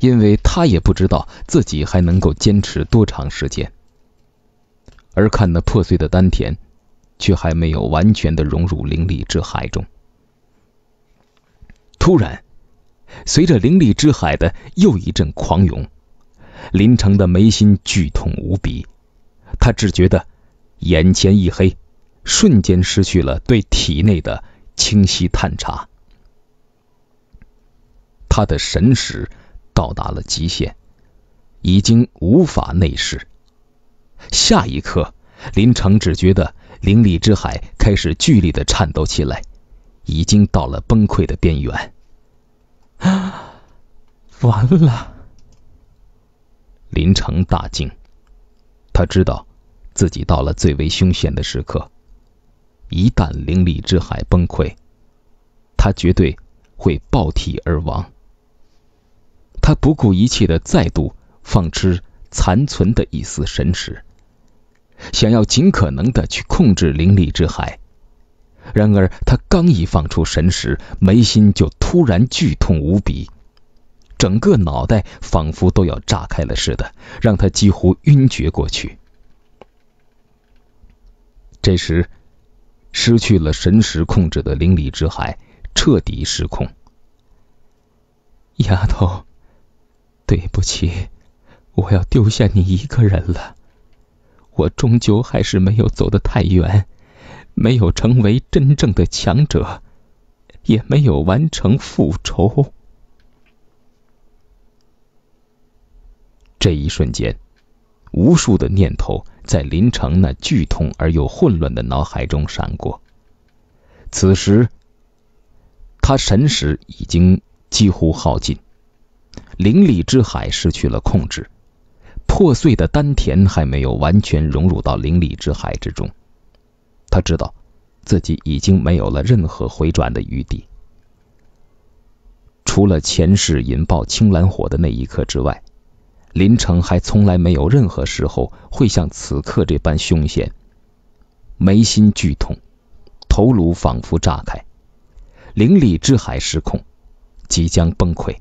因为他也不知道自己还能够坚持多长时间，而看那破碎的丹田，却还没有完全的融入灵力之海中。突然，随着灵力之海的又一阵狂涌，林城的眉心剧痛无比。他只觉得眼前一黑，瞬间失去了对体内的清晰探查，他的神识到达了极限，已经无法内视。下一刻，林城只觉得灵力之海开始剧烈的颤抖起来，已经到了崩溃的边缘。完了！林城大惊，他知道。自己到了最为凶险的时刻，一旦灵力之海崩溃，他绝对会爆体而亡。他不顾一切的再度放出残存的一丝神识，想要尽可能的去控制灵力之海。然而，他刚一放出神识，眉心就突然剧痛无比，整个脑袋仿佛都要炸开了似的，让他几乎晕厥过去。这时，失去了神识控制的灵力之海彻底失控。丫头，对不起，我要丢下你一个人了。我终究还是没有走得太远，没有成为真正的强者，也没有完成复仇。这一瞬间，无数的念头。在林城那剧痛而又混乱的脑海中闪过。此时，他神识已经几乎耗尽，灵力之海失去了控制，破碎的丹田还没有完全融入到灵力之海之中。他知道自己已经没有了任何回转的余地，除了前世引爆青蓝火的那一刻之外。林城还从来没有任何时候会像此刻这般凶险，眉心剧痛，头颅仿佛炸开，灵力之海失控，即将崩溃。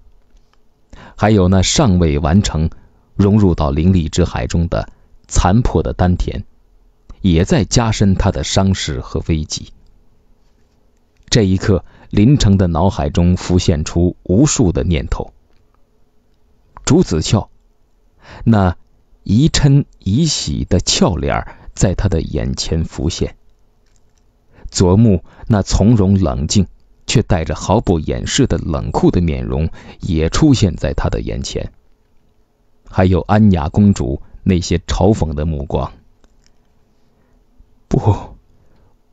还有那尚未完成融入到灵力之海中的残破的丹田，也在加深他的伤势和危机。这一刻，林城的脑海中浮现出无数的念头：朱子翘那宜嗔宜喜的俏脸，在他的眼前浮现；左目那从容冷静却带着毫不掩饰的冷酷的面容，也出现在他的眼前；还有安雅公主那些嘲讽的目光。不，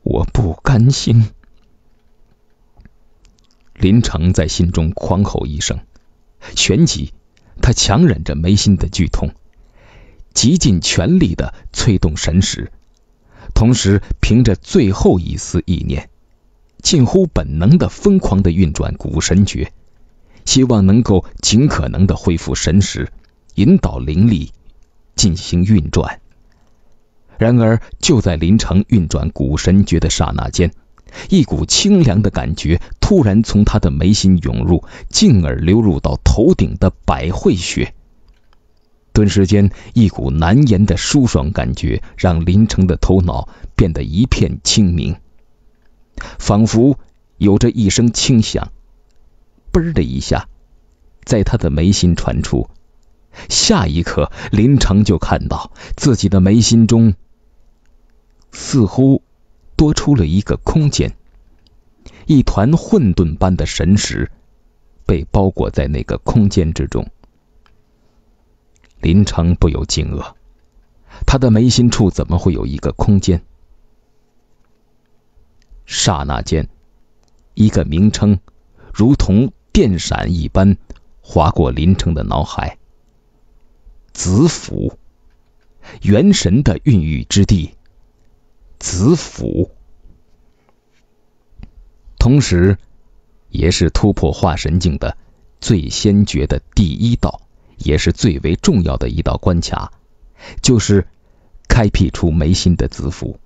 我不甘心！林城在心中狂吼一声，旋即。他强忍着眉心的剧痛，竭尽全力的催动神识，同时凭着最后一丝意念，近乎本能的疯狂的运转古神诀，希望能够尽可能的恢复神识，引导灵力进行运转。然而，就在林城运转古神诀的刹那间，一股清凉的感觉突然从他的眉心涌入，进而流入到头顶的百会穴。顿时间，一股难言的舒爽感觉让林城的头脑变得一片清明。仿佛有着一声轻响，“嘣”的一下，在他的眉心传出。下一刻，林城就看到自己的眉心中似乎……多出了一个空间，一团混沌般的神识被包裹在那个空间之中。林城不由惊愕，他的眉心处怎么会有一个空间？刹那间，一个名称如同电闪一般划过林城的脑海：子府，元神的孕育之地。子府，同时也是突破化神境的最先决的第一道，也是最为重要的一道关卡，就是开辟出眉心的子府，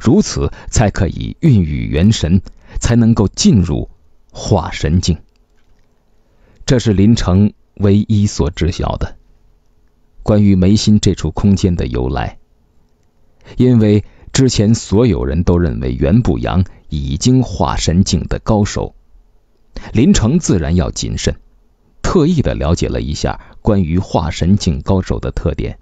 如此才可以孕育元神，才能够进入化神境。这是林城唯一所知晓的关于眉心这处空间的由来，因为。之前所有人都认为袁不扬已经化神境的高手，林城自然要谨慎，特意的了解了一下关于化神境高手的特点。